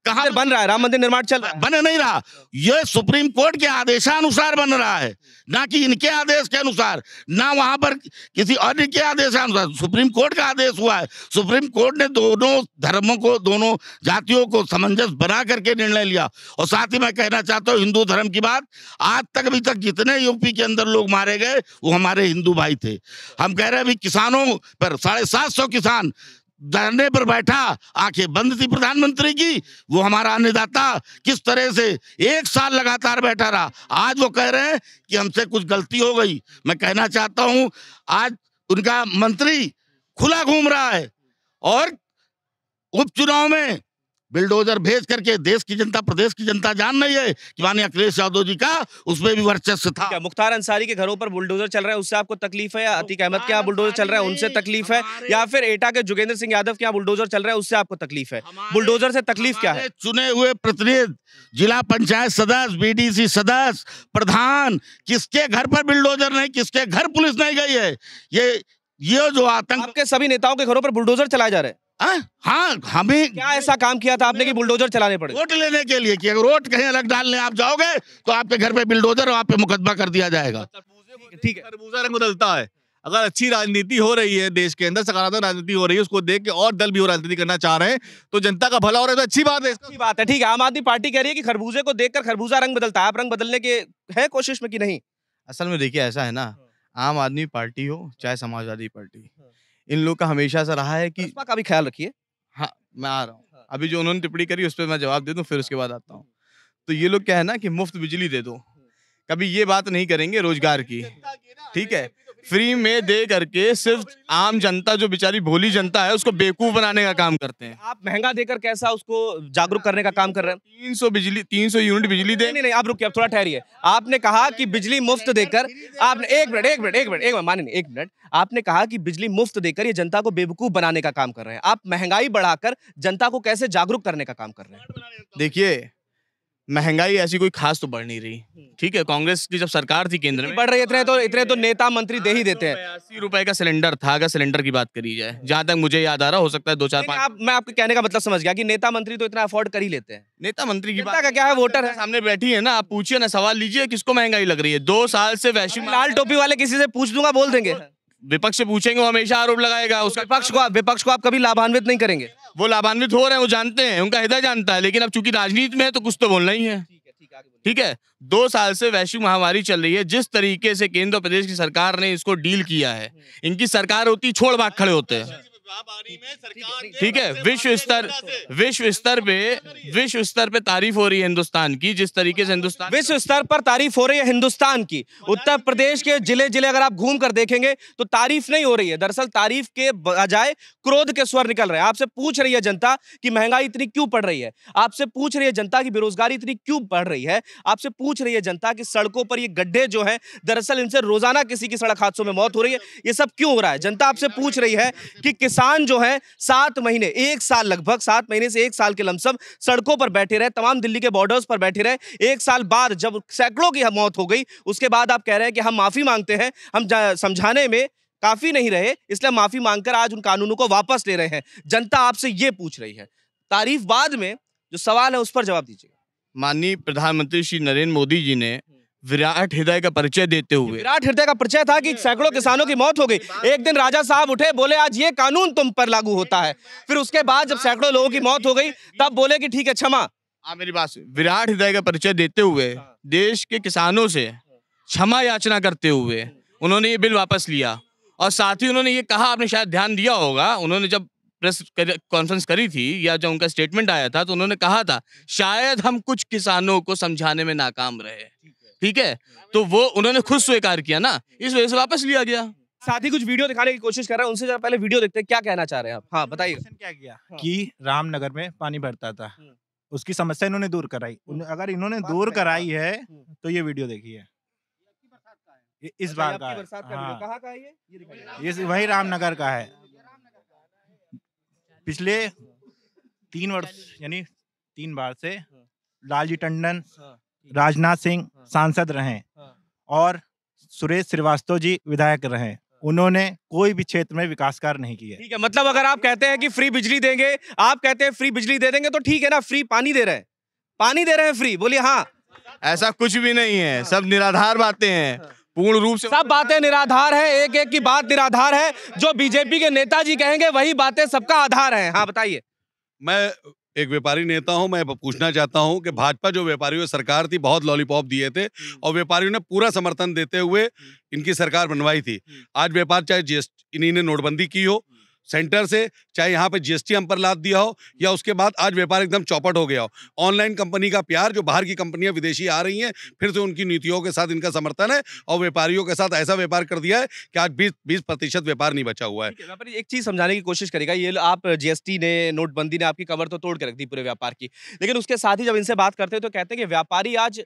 कहा बन रहा है राम मंदिर निर्माण चल रहा है बन नहीं रहा ये सुप्रीम कोर्ट के आदेशानुसार बन रहा है ना कि इनके आदेश के अनुसार ना वहां पर किसी अन्य के आदेश के अनुसार सुप्रीम कोर्ट का आदेश हुआ है सुप्रीम कोर्ट ने दोनों धर्मों को दोनों जातियों को समंजस बना करके निर्णय लिया और साथ ही मैं कहना चाहता हूँ हिंदू धर्म की बात आज तक अभी तक जितने यूपी के अंदर लोग मारे गए वो हमारे हिंदू भाई थे हम कह रहे हैं अभी किसानों पर साढ़े सात सौ किसान धरने पर बैठा आंखें बंद थी प्रधानमंत्री की वो हमारा अन्नदाता किस तरह से एक साल लगातार बैठा रहा आज वो कह रहे हैं कि हमसे कुछ गलती हो गई मैं कहना चाहता हूं आज उनका मंत्री खुला घूम रहा है और उपचुनाव में बिल्डोजर भेज करके देश की जनता प्रदेश की जनता जान रही है कि मानी अखिलेश यादव जी का उसमें भी वर्चस्व था क्या मुख्तार अंसारी के घरों पर बुलडोजर चल रहा है उससे आपको तकलीफ है अतीक अहमद के यहाँ बुलडोजर चल रहा है उनसे तकलीफ है या फिर एटा के जोगेंद्र सिंह यादव के यहाँ बुलडोजर चल रहा है उससे आपको तकलीफ है बुलडोजर से तकलीफ क्या है चुने हुए प्रतिनिधि जिला पंचायत सदस्य बी सदस्य प्रधान किसके घर पर बुलडोजर नहीं किसके घर पुलिस नहीं गई है ये ये जो आतंक के सभी नेताओं के घरों पर बुलडोजर चलाए जा रहे हैं हाँ, हाँ हमें क्या ऐसा काम किया था आपने कि बुलडोजर चलाने पड़े वोट लेने के लिए कि अगर वोट कहीं अलग डालने आप जाओगे तो आपके घर पे बिल्डोजर और आप पे मुकदमा कर दिया जाएगा ठीक है तरबूजा रंग बदलता है अगर अच्छी राजनीति हो रही है देश के अंदर सकारात्मक राजनीति हो रही है उसको देख के और दल भी राजनीति करना चाह रहे हैं तो जनता का भला हो रहा है तो अच्छी बात है अच्छी बात है ठीक है आम आदमी पार्टी कह रही है कि खरबूजे को देखकर खरबूजा रंग बदलता है आप रंग बदलने के है कोशिश में कि नहीं असल में देखिए ऐसा है ना आम आदमी पार्टी हो चाहे समाजवादी पार्टी इन लोग का हमेशा ऐसा रहा है कि का भी ख्याल रखिए हाँ मैं आ रहा हूँ हाँ। अभी जो उन्होंने टिप्पणी करी उस पर मैं जवाब दे दूँ फिर उसके बाद आता हूँ तो ये लोग कहना कि मुफ्त बिजली दे दो हम्म। कभी ये बात नहीं करेंगे रोजगार की ठीक है फ्री में दे करके सिर्फ आम जनता जो बेचारी भोली जनता है उसको बेवकूफ बनाने का काम करते हैं आप महंगा देकर कैसा उसको जागरूक करने का काम कर रहे हैं 300 बिजली 300 यूनिट बिजली दे नहीं नहीं आप रुकिए आप थोड़ा ठहरिए आपने कहा कि बिजली मुफ्त देकर आपने एक मिनट एक मिनट एक मिनट एक मिनट माने एक मिनट आपने कहा कि बिजली मुफ्त देकर ये जनता को बेवकूफ बनाने का काम कर रहे हैं आप महंगाई बढ़ाकर जनता को कैसे जागरूक करने का काम कर रहे हैं देखिए महंगाई ऐसी कोई खास तो बढ़ नहीं रही हम्म। ठीक है कांग्रेस की जब सरकार थी केंद्र में बढ़ रही इतने तो इतने तो नेता मंत्री दे ही देते हैं अस्सी रुपए का सिलेंडर था अगर सिलेंडर की बात करी जाए जहां तक मुझे याद आ रहा हो सकता है दो चार पाँच आप मैं आपके कहने का मतलब समझ गया कि नेता मंत्री तो इतना अफोर्ड कर ही लेते हैं नेता मंत्री की बात का क्या है वोटर है सामने बैठी है ना आप पूछिए ना सवाल लीजिए किसको महंगाई लग रही है दो साल से वैश्विक लाल टोपी वाले किसी से पूछ दूंगा बोल देंगे तो विपक्ष से पूछेंगे वो हमेशा आरोप लगाएगा उसका विपक्ष को विपक्ष को आप कभी लाभान्वित नहीं करेंगे वो लाभान्वित हो रहे हैं वो जानते हैं उनका हृदय जानता है लेकिन अब चूंकि राजनीति में है तो कुछ तो बोलना ही है ठीक है दो साल से वैश्विक महामारी चल रही है जिस तरीके से केंद्र और प्रदेश की सरकार ने इसको डील किया है हम्म। इनकी सरकार होती छोड़ भाग खड़े होते हैं अच्छा, ठीक है विश्व स्तर विश्व स्तर पे विश्व स्तर पे तारीफ हो रही है हिंदुस्तान की जिस तरीके से हिंदुस्तान विश्व स्तर पर तारीफ हो रही है हिंदुस्तान की उत्तर प्रदेश के जिले जिले अगर आप घूम कर देखेंगे तो तारीफ नहीं हो रही है दरअसल तारीफ के बजाय क्रोध के स्वर निकल रहे हैं आपसे पूछ रही है जनता की महंगाई इतनी क्यों पड़ रही है आपसे पूछ रही है जनता की बेरोजगारी इतनी क्यों बढ़ रही है आपसे पूछ रही है जनता की सड़कों पर ये गड्ढे जो है दरअसल इनसे रोजाना किसी की सड़क हादसों में मौत हो रही है ये सब क्यों हो रहा है जनता आपसे पूछ रही है कि किसान किसान जो है सात महीने एक साल लगभग सात महीने से एक साल के लमसम सड़कों पर बैठे रहे तमाम दिल्ली के बॉर्डर्स पर बैठे रहे एक साल बाद जब सैकड़ों की मौत हो गई उसके बाद आप कह रहे हैं कि हम माफ़ी मांगते हैं हम समझाने में काफ़ी नहीं रहे इसलिए माफ़ी मांगकर आज उन कानूनों को वापस ले रहे हैं जनता आपसे ये पूछ रही है तारीफ बाद में जो सवाल है उस पर जवाब दीजिएगा माननीय प्रधानमंत्री श्री नरेंद्र मोदी जी ने हम्म। विराट हृदय का परिचय देते हुए विराट हृदय का परिचय था कि सैकड़ों किसानों की मौत हो गई एक दिन राजा साहब उठे बोले आज ये कानून तुम पर लागू होता है फिर उसके बाद जब सैकड़ों लोगों की मौत हो गई तब बोले कि ठीक है क्षमा मेरी बात विराट हृदय का परिचय देते हुए देश के किसानों से क्षमा याचना करते हुए उन्होंने ये बिल वापस लिया और साथ ही उन्होंने ये कहा आपने शायद ध्यान दिया होगा उन्होंने जब प्रेस कॉन्फ्रेंस करी थी या जब उनका स्टेटमेंट आया था तो उन्होंने कहा था शायद हम कुछ किसानों को समझाने में नाकाम रहे ठीक है तो वो उन्होंने खुद स्वीकार किया ना इस वजह से वापस लिया गया साथ ही कुछ वीडियो दिखाने की कोशिश कर रहा हैं उनसे जरा पहले वीडियो देखते हैं क्या कहना चाह रहे हैं आप हाँ बताइए क्या किया हाँ। कि रामनगर में पानी भरता था हम्म। उसकी समस्या इन्होंने दूर कराई हम्म। अगर इन्होंने दूर कराई हाँ। है हम्म। तो ये वीडियो देखिए इस अच्छा, बार का हाँ। कहा का ये? ये वही रामनगर का है पिछले तीन वर्ष यानी तीन बार से हाँ। लालजी टंडन राजनाथ सिंह हाँ। सांसद रहे हाँ। और सुरेश श्रीवास्तव जी विधायक रहे हाँ। उन्होंने कोई भी क्षेत्र में विकास कार्य नहीं किया ठीक है मतलब अगर आप कहते हैं कि फ्री बिजली देंगे आप कहते हैं फ्री बिजली दे देंगे तो ठीक है ना फ्री पानी दे रहे हैं पानी दे रहे हैं फ्री बोलिए हाँ ऐसा कुछ भी नहीं है सब निराधार बातें हैं पूर्ण रूप से सब बातें निराधार है एक एक की बात निराधार है जो बीजेपी के नेताजी कहेंगे वही बातें सबका आधार है हाँ बताइए मैं एक व्यापारी नेता हूं मैं पूछना चाहता हूं कि भाजपा जो व्यापारियों सरकार थी बहुत लॉलीपॉप दिए थे हम्म। और व्यापारियों ने पूरा समर्थन देते हुए हम्म। इनकी सरकार बनवाई थी हम्म। आज व्यापार चाहे जीएसटी इन्हीं ने नोटबंदी की हो सेंटर से चाहे यहाँ पे जीएसटी हम पर लाद दिया हो या उसके बाद आज व्यापार एकदम चौपट हो गया हो ऑनलाइन कंपनी का प्यार जो बाहर की कंपनियां विदेशी आ रही हैं फिर से उनकी नीतियों के साथ इनका समर्थन है और व्यापारियों के साथ ऐसा व्यापार कर दिया है कि आज बीस बीस प्रतिशत व्यापार नहीं बचा हुआ है व्यापारी एक चीज समझाने की कोशिश करेगा ये आप जीएसटी ने नोटबंदी ने आपकी कमर तो तोड़ के रख दी पूरे व्यापार की लेकिन उसके साथ ही जब इनसे बात करते हैं तो कहते हैं कि व्यापारी आज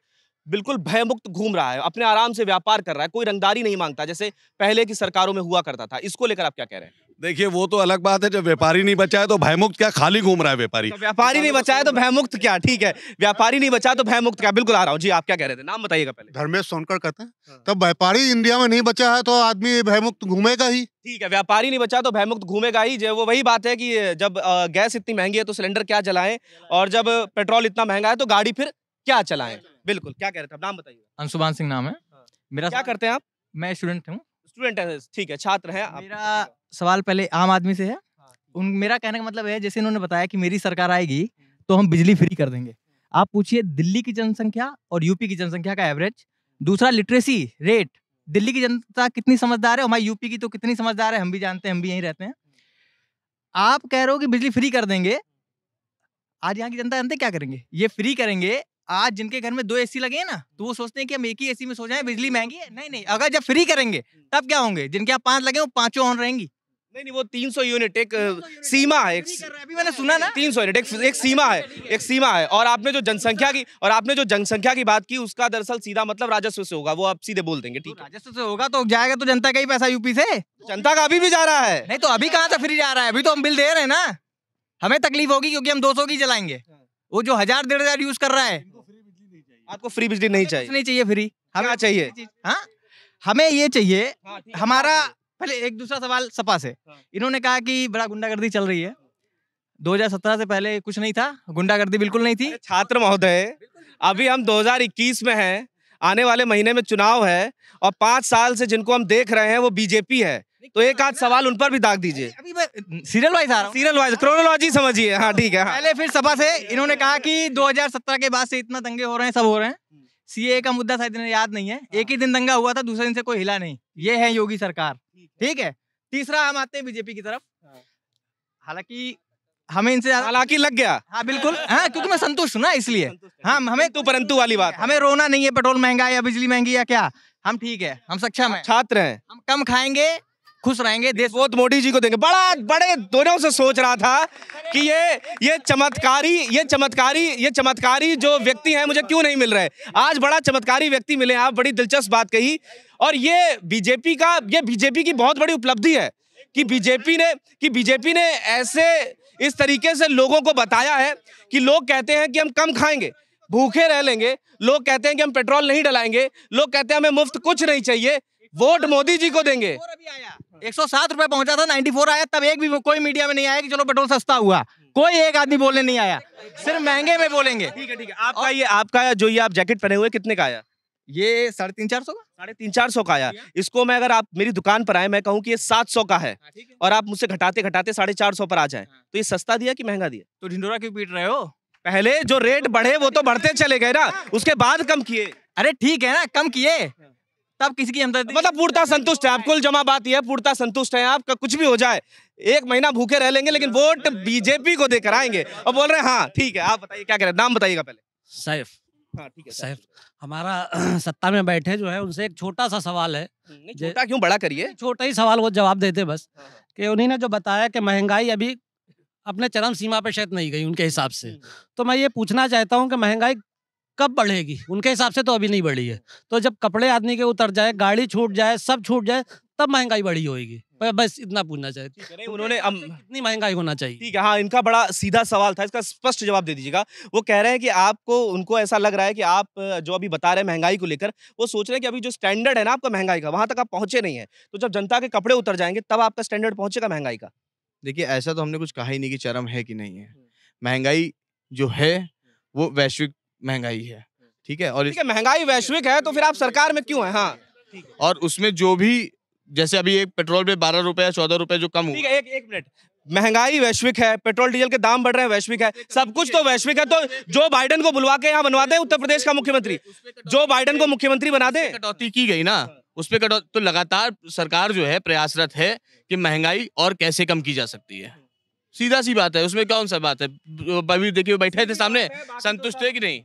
बिल्कुल भयमुक्त घूम रहा है अपने आराम से व्यापार कर रहा है कोई रंगदारी नहीं मांगता जैसे पहले की सरकारों में हुआ करता था इसको लेकर आप क्या कह रहे हैं देखिए वो तो अलग बात है जब व्यापारी नहीं बचाए तो भयमुक्त क्या खाली घूम रहा है व्यापारी तो व्यापारी नहीं बचाए तो भयमुक्त क्या ठीक है व्यापारी नहीं बचा तो भयमुक्त क्या बिल्कुल आ रहा हूँ जी आप क्या कह रहे थे नाम बताइएगा पहले धर्मेश सोनकर कहते हैं तब व्यापारी इंडिया में नहीं बचा है तो आदमी भयमुक्त घूमेगा ही ठीक है व्यापारी नहीं बचा तो भयमुक्त घूमेगा ही वो वही बात है कि जब गैस इतनी महंगी है तो सिलेंडर क्या जलाएं और जब पेट्रोल इतना महंगा है तो गाड़ी फिर क्या चलाएं बिल्कुल क्या कह रहे थे नाम बताइए अंशुमान सिंह नाम है हाँ। मेरा क्या करते हैं आप मैं स्टूडेंट हूँ स्टूडेंट है ठीक है छात्र है मेरा सवाल पहले आम आदमी से हाँ, है उन मेरा कहने का मतलब है जैसे इन्होंने बताया कि मेरी सरकार आएगी तो हम बिजली फ्री कर देंगे आप पूछिए दिल्ली की जनसंख्या और यूपी की जनसंख्या का एवरेज दूसरा लिटरेसी रेट दिल्ली की जनता कितनी समझदार है हमारी यूपी की तो कितनी समझदार है हम भी जानते हैं हम भी यहीं रहते हैं आप कह रहे हो कि बिजली फ्री कर देंगे आज यहाँ की जनता जानते क्या करेंगे ये फ्री करेंगे आज जिनके घर में दो एसी लगे हैं ना तो वो सोचते हैं कि हम एक ही एसी में सो जाएं बिजली महंगी है नहीं नहीं अगर जब फ्री करेंगे तब क्या होंगे जिनके यहाँ पांच लगे वो पांचों ऑन रहेंगी नहीं नहीं वो तीन सौ यूनिट एक सीमा है एक अभी मैंने सुना ना तीन सौ यूनिट एक एक सीमा है एक सीमा है और आपने जो जनसंख्या की और आपने जो जनसंख्या की बात की उसका दरअसल सीधा मतलब राजस्व से होगा वो आप सीधे बोल देंगे तो ठीक है राजस्व से होगा तो जाएगा तो जनता का ही पैसा यूपी से जनता का अभी भी जा रहा है नहीं तो अभी कहाँ से फ्री जा रहा है अभी तो हम बिल दे रहे हैं ना हमें तकलीफ होगी क्योंकि हम दो की जलाएंगे हाँ। वो जो हजार डेढ़ हजार यूज कर रहा है आपको फ्री बिजली नहीं चाहिए नहीं चाहिए फ्री हमें चाहिए हाँ हमें ये चाहिए हाँ, हमारा पहले एक दूसरा सवाल सपा से हाँ। इन्होंने कहा कि बड़ा गुंडागर्दी चल रही है 2017 से पहले कुछ नहीं था गुंडागर्दी बिल्कुल नहीं थी छात्र महोदय अभी हम 2021 में हैं आने वाले महीने में चुनाव है और पांच साल से जिनको हम देख रहे हैं वो बीजेपी है तो एक आध सवाल उन पर भी दाग दीजिए सीरियल वाइज आ रहा सीरियल वाइज क्रोनोलॉजी समझिए हाँ ठीक है हाँ। पहले फिर सपा से इन्होंने कहा कि 2017 के बाद से इतना दंगे हो रहे हैं सब हो रहे हैं सीए का मुद्दा शायद याद नहीं है हाँ। एक ही दिन दंगा हुआ था दूसरे दिन से कोई हिला नहीं ये है योगी सरकार ठीक है तीसरा हम आते हैं बीजेपी की तरफ हाँ। हालांकि हमें इनसे हालांकि लग गया हाँ बिल्कुल हाँ क्योंकि मैं संतुष्ट हूँ ना इसलिए हाँ हमें तो परंतु वाली बात हमें रोना नहीं है पेट्रोल महंगा या बिजली महंगी या क्या हम ठीक है हम सक्षम है छात्र हैं हम कम खाएंगे खुश रहेंगे देश बहुत मोदी जी को देंगे बड़ा बड़े दोनों से सोच रहा था कि ये ये चमत्कारी ये चमत्कारी ये चमत्कारी जो व्यक्ति हैं मुझे क्यों नहीं मिल रहे आज बड़ा चमत्कारी व्यक्ति मिले आप बड़ी दिलचस्प बात कही और ये बीजेपी का ये बीजेपी की बहुत बड़ी उपलब्धि है कि बीजेपी ने कि बीजेपी ने ऐसे इस तरीके से लोगों को बताया है कि लोग कहते हैं कि हम कम खाएंगे भूखे रह लेंगे लोग कहते हैं कि हम पेट्रोल नहीं डलाएंगे लोग कहते हैं हमें मुफ्त कुछ नहीं चाहिए वोट मोदी जी को देंगे एक सौ सात रुपए पहुंचा था नाइन्टी फोर आया तब एक भी कोई मीडिया में नहीं आया कि चलो पेट्रोल सस्ता हुआ कोई एक आदमी बोलने नहीं आया सिर्फ महंगे में बोलेंगे ठीक है ठीक है आपका ये आपका जो ये आप जैकेट पहने हुए कितने का आया ये साढ़े तीन चार सौ का साढ़े तीन चार सौ का आया इसको मैं अगर आप मेरी दुकान पर आए मैं कहूँ कि ये सात सौ का हाँ, है और आप मुझसे घटाते घटाते साढ़े चार सौ पर आ जाए हाँ। तो ये सस्ता दिया कि महंगा दिया तो ढिंडोरा क्यों पीट रहे हो पहले जो रेट बढ़े वो तो बढ़ते चले गए ना हाँ। उसके बाद कम किए अरे ठीक है ना कम किए तब किसी की हमदर्दी मतलब पूर्णता संतुष्ट है आप कुल जमा बात यह पूर्णता संतुष्ट है आपका कुछ भी हो जाए एक महीना भूखे रह लेंगे लेकिन वोट बीजेपी को देकर आएंगे और बोल रहे हैं हाँ ठीक है आप बताइए क्या करें नाम बताइएगा पहले सैफ हाँ ठीक है सर हमारा (clears throat) सत्ता में बैठे जो है उनसे एक छोटा सा सवाल है हम्म, छोटा क्यों बड़ा करिए छोटा ही सवाल वो जवाब देते बस हाँ, हाँ। कि उन्हीं जो बताया कि महंगाई अभी अपने चरम सीमा पर शायद नहीं गई उनके हिसाब से हम्म। तो मैं ये पूछना चाहता हूँ कि महंगाई कब बढ़ेगी उनके हिसाब से तो अभी नहीं बढ़ी है तो जब कपड़े आदमी के उतर जाए गाड़ी छूट जाए सब छूट जाए तब महंगाई बढ़ी होगी बस इतना पूछना चाहिए तो उन्होंने अम... कितनी महंगाई होना चाहिए ठीक है हाँ इनका बड़ा सीधा सवाल था इसका स्पष्ट जवाब दे दीजिएगा वो कह रहे हैं कि आपको उनको ऐसा लग रहा है कि आप जो अभी बता रहे हैं महंगाई को लेकर वो सोच रहे हैं कि अभी जो स्टैंडर्ड है ना आपका महंगाई का वहां तक आप पहुंचे नहीं है तो जब जनता के कपड़े उतर जाएंगे तब आपका स्टैंडर्ड पहुंचेगा महंगाई का देखिए ऐसा तो हमने कुछ कहा ही नहीं कि चरम है कि नहीं है हम्म। महंगाई जो है वो वैश्विक महंगाई है हम्म। ठीक है और ठीक है महंगाई वैश्विक है तो फिर आप सरकार में क्यों हाँ। है हाँ और उसमें जो भी जैसे अभी एक पेट्रोल पे बारह रुपए या चौदह रुपए जो कम हुआ एक एक मिनट महंगाई वैश्विक है पेट्रोल डीजल के दाम बढ़ रहे हैं वैश्विक है सब कुछ तो वैश्विक है तो जो बाइडन को बुलवा के यहाँ बनवा दे उत्तर प्रदेश का मुख्यमंत्री जो बाइडन को मुख्यमंत्री बना दे कटौती की गई ना उस पर कटौती तो लगातार सरकार जो है प्रयासरत है कि महंगाई और कैसे कम की जा सकती है सीधा सी बात है उसमें कौन सा बात है देखिए बैठे थे सामने तो संतुष्ट है कि नहीं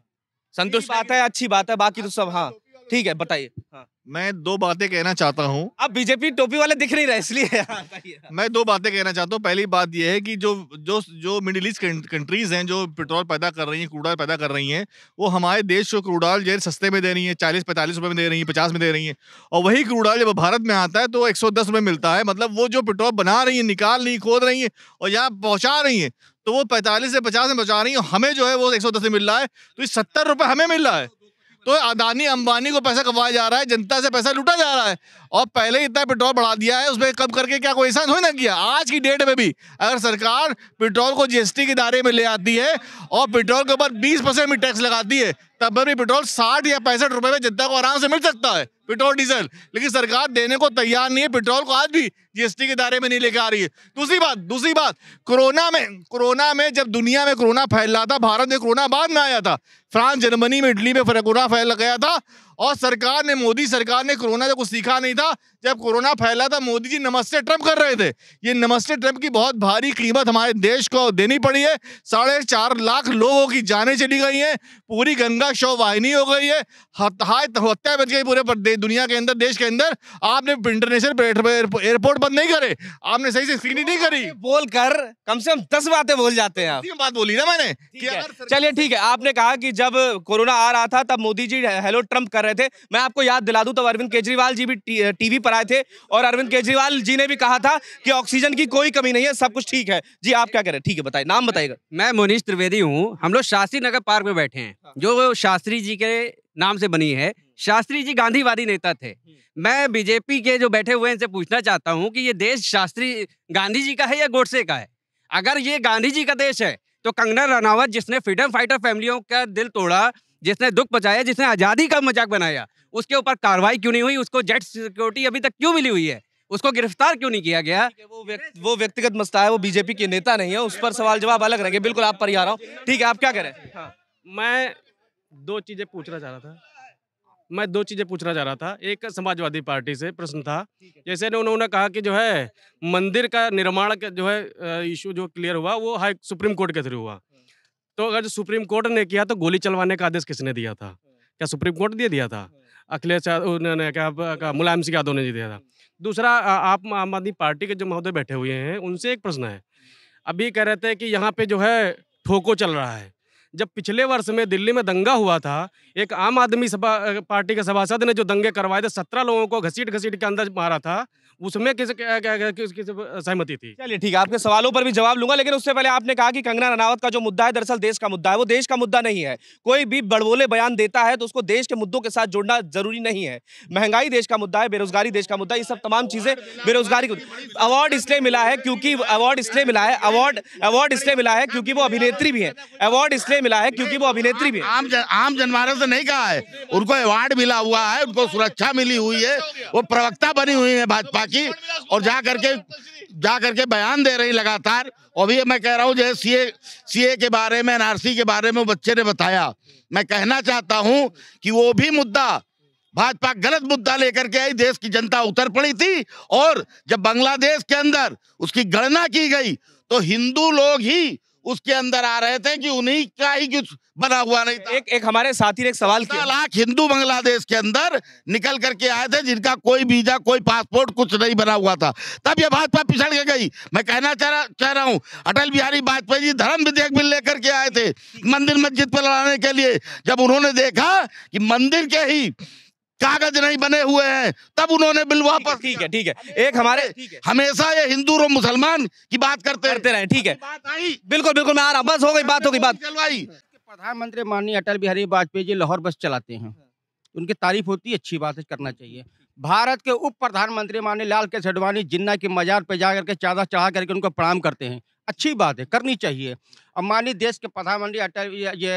संतुष्ट बात है अच्छी बात है बाकी तो सब हाँ ठीक है बताइए हाँ। मैं दो बातें कहना चाहता हूँ अब बीजेपी टोपी वाले दिख नहीं रहे इसलिए हाँ, (laughs) हाँ। मैं दो बातें कहना चाहता हूँ पहली बात यह है कि जो जो जो मिडिल ईस्ट कंट्रीज हैं जो पेट्रोल पैदा कर रही हैं क्रूडाल पैदा कर रही हैं वो हमारे देश को क्रूडाल जो सस्ते में दे रही है चालीस पैंतालीस रुपये में दे रही है पचास में दे रही है और वही क्रूडाल जब भारत में आता है तो एक सौ मिलता है मतलब वो जो पेट्रोल बना रही है निकाल रही खोद रही है और यहाँ पहुँचा रही है तो वो पैंतालीस से पचास में बचा रही है हमें जो है वो एक सौ दस में मिल रहा है तो ये सत्तर रुपये हमें मिल रहा है तो अदानी अंबानी को पैसा कमाया जा रहा है जनता से पैसा लूटा जा रहा है और पहले इतना पेट्रोल बढ़ा दिया है उसमें कम करके क्या कोई ऐसा थोड़ी ना किया आज की डेट में भी अगर सरकार पेट्रोल को जीएसटी के दायरे में ले आती है और पेट्रोल के ऊपर बीस परसेंट भी टैक्स लगाती है तब भी पेट्रोल साठ या पैंसठ रुपए में जनता को आराम से मिल सकता है पेट्रोल डीजल लेकिन सरकार देने को तैयार नहीं है पेट्रोल को आज भी जीएसटी के दायरे में नहीं लेकर आ रही है दूसरी बात दूसरी बात कोरोना में कोरोना में जब दुनिया में कोरोना फैल रहा था भारत में कोरोना बाद में आया था फ्रांस जर्मनी में इटली में कोरोना फैल गया था और सरकार ने मोदी सरकार ने कोरोना से कुछ सीखा नहीं था जब कोरोना फैला था मोदी जी नमस्ते ट्रम्प कर रहे थे ये नमस्ते ट्रम्प की बहुत भारी कीमत हमारे देश को देनी पड़ी है साढ़े चार लाख लोगों की जाने चली गई हैं पूरी गंगा शव वाहिनी हो गई है तो हत्या बच गई पूरे दुनिया के अंदर देश के अंदर आपने इंटरनेशनल एयरपोर्ट बंद नहीं करे आपने सही से स्क्रीनिंग नहीं करी बोल कर कम से कम दस बातें बोल जाते हैं आप बात बोली ना मैंने चलिए ठीक है आपने कहा कि जब कोरोना आ रहा था तब मोदी जी हेलो ट्रम्प कर रहे थे मैं आपको याद दिला दूं तब अरविंद केजरीवाल जी भी टीवी पर आए थे और अरविंद केजरीवाल जी ने भी कहा था कि ऑक्सीजन की कोई कमी नहीं है सब कुछ ठीक है जी आप क्या कह रहे हैं ठीक है बताइए नाम बताइएगा मैं मोनीष त्रिवेदी हूँ हम लोग शास्त्री नगर पार्क में बैठे हैं हाँ। जो शास्त्री जी के नाम से बनी है शास्त्री जी गांधीवादी नेता थे हम्म। मैं बीजेपी के जो बैठे हुए हैं इनसे पूछना चाहता हूँ कि ये देश शास्त्री गांधी जी का है या गोडसे का है अगर ये गांधी जी का देश है तो कंगना रनावत जिसने फ्रीडम फाइटर फैमिलियों का दिल तोड़ा जिसने दुख पचाया जिसने आज़ादी का मजाक बनाया उसके ऊपर कार्रवाई क्यों नहीं हुई उसको जेट सिक्योरिटी अभी तक क्यों मिली हुई है उसको गिरफ्तार क्यों नहीं किया गया वो व्यक्त वो व्यक्तिगत मसला है वो बीजेपी के नेता नहीं है उस पर सवाल जवाब अलग रहेंगे बिल्कुल आप पर ही आ रहा हूँ ठीक है आप क्या कह रहे हैं हाँ, मैं दो चीज़ें पूछना चाह रहा था मैं दो चीज़ें पूछना चाह रहा था एक समाजवादी पार्टी से प्रश्न था जैसे ने उन्होंने कहा कि जो है मंदिर का निर्माण का जो है इशू जो क्लियर हुआ वो हाई सुप्रीम कोर्ट के थ्रू हुआ तो अगर जो सुप्रीम कोर्ट ने किया तो गोली चलवाने का आदेश किसने दिया था क्या सुप्रीम कोर्ट ने दिया था हम्म। अखिलेश ने क्या मुलायम सिंह यादव ने जी दिया था हम्म। दूसरा आप आम आदमी पार्टी के जो महोदय बैठे हुए हैं उनसे एक प्रश्न है हम्म। अभी कह रहे थे कि यहाँ पे जो है ठोको चल रहा है जब पिछले वर्ष में दिल्ली में दंगा हुआ था एक आम आदमी सभा पार्टी के सभासद ने जो दंगे करवाए थे सत्रह लोगों को घसीट घसीट के अंदर मारा था उसमें किस सहमति थी चलिए ठीक है आपके सवालों पर भी जवाब लूंगा लेकिन उससे पहले आपने कहा कि कंगना रनावत का जो मुद्दा है दरअसल देश का मुद्दा है वो देश का मुद्दा नहीं है कोई भी बड़बोले बयान देता है तो उसको देश के मुद्दों के साथ जोड़ना जरूरी नहीं है महंगाई देश का मुद्दा है बेरोजगारी देश का मुद्दा ये सब तमाम चीजें बेरोजगारी अवार्ड इसलिए मिला है क्योंकि अवार्ड इसलिए मिला है अवार्ड अवार्ड इसलिए मिला है क्योंकि वो अभिनेत्री भी है अवार्ड इसलिए मिला है क्योंकि वो अभिनेत्री भी आम आम जनमानस से नहीं कहा है उनको अवार्ड मिला हुआ है उनको सुरक्षा मिली हुई है वो प्रवक्ता बनी हुई है भाजपा की और जा करके जा करके बयान दे रही लगातार और भी मैं कह रहा हूँ जैसे सीए सीए के बारे में एनआरसी के बारे में बच्चे ने बताया मैं कहना चाहता हूँ कि वो भी मुद्दा भाजपा गलत मुद्दा लेकर के आई देश की जनता उतर पड़ी थी और जब बांग्लादेश के अंदर उसकी गणना की गई तो हिंदू लोग ही उसके अंदर आ रहे थे कि उन्हीं का ही कुछ बना हुआ नहीं था एक एक हमारे साथी ने एक सवाल किया लाख हिंदू बांग्लादेश के अंदर निकल करके आए थे जिनका कोई वीजा कोई पासपोर्ट कुछ नहीं बना हुआ था तब ये भाजपा पिछड़ के गई मैं कहना चाह रहा चाह रहा हूँ अटल बिहारी वाजपेयी जी धर्म विधेयक बिल लेकर के आए थे मंदिर मस्जिद पर लड़ाने के लिए जब उन्होंने देखा कि मंदिर के ही कागज नहीं बने हुए हैं तब उन्होंने बिल वापस ठीक है ठीक है एक हमारे हमेशा ये हिंदू और मुसलमान की बात करते करते रहे ठीक है बिल्कुल बिल्कुल मैं आ रहा बस हो गई बात हो गई तो बात चलवाई प्रधानमंत्री माननीय अटल बिहारी वाजपेयी जी लाहौर बस चलाते हैं उनकी तारीफ होती है अच्छी बात है करना चाहिए भारत के उप प्रधानमंत्री माननीय लाल कृष्ण अडवाणी जिन्ना के मजार पे जा करके चादर चढ़ा करके उनको प्रणाम करते हैं अच्छी बात है करनी चाहिए अब माननीय देश के प्रधानमंत्री अटल ये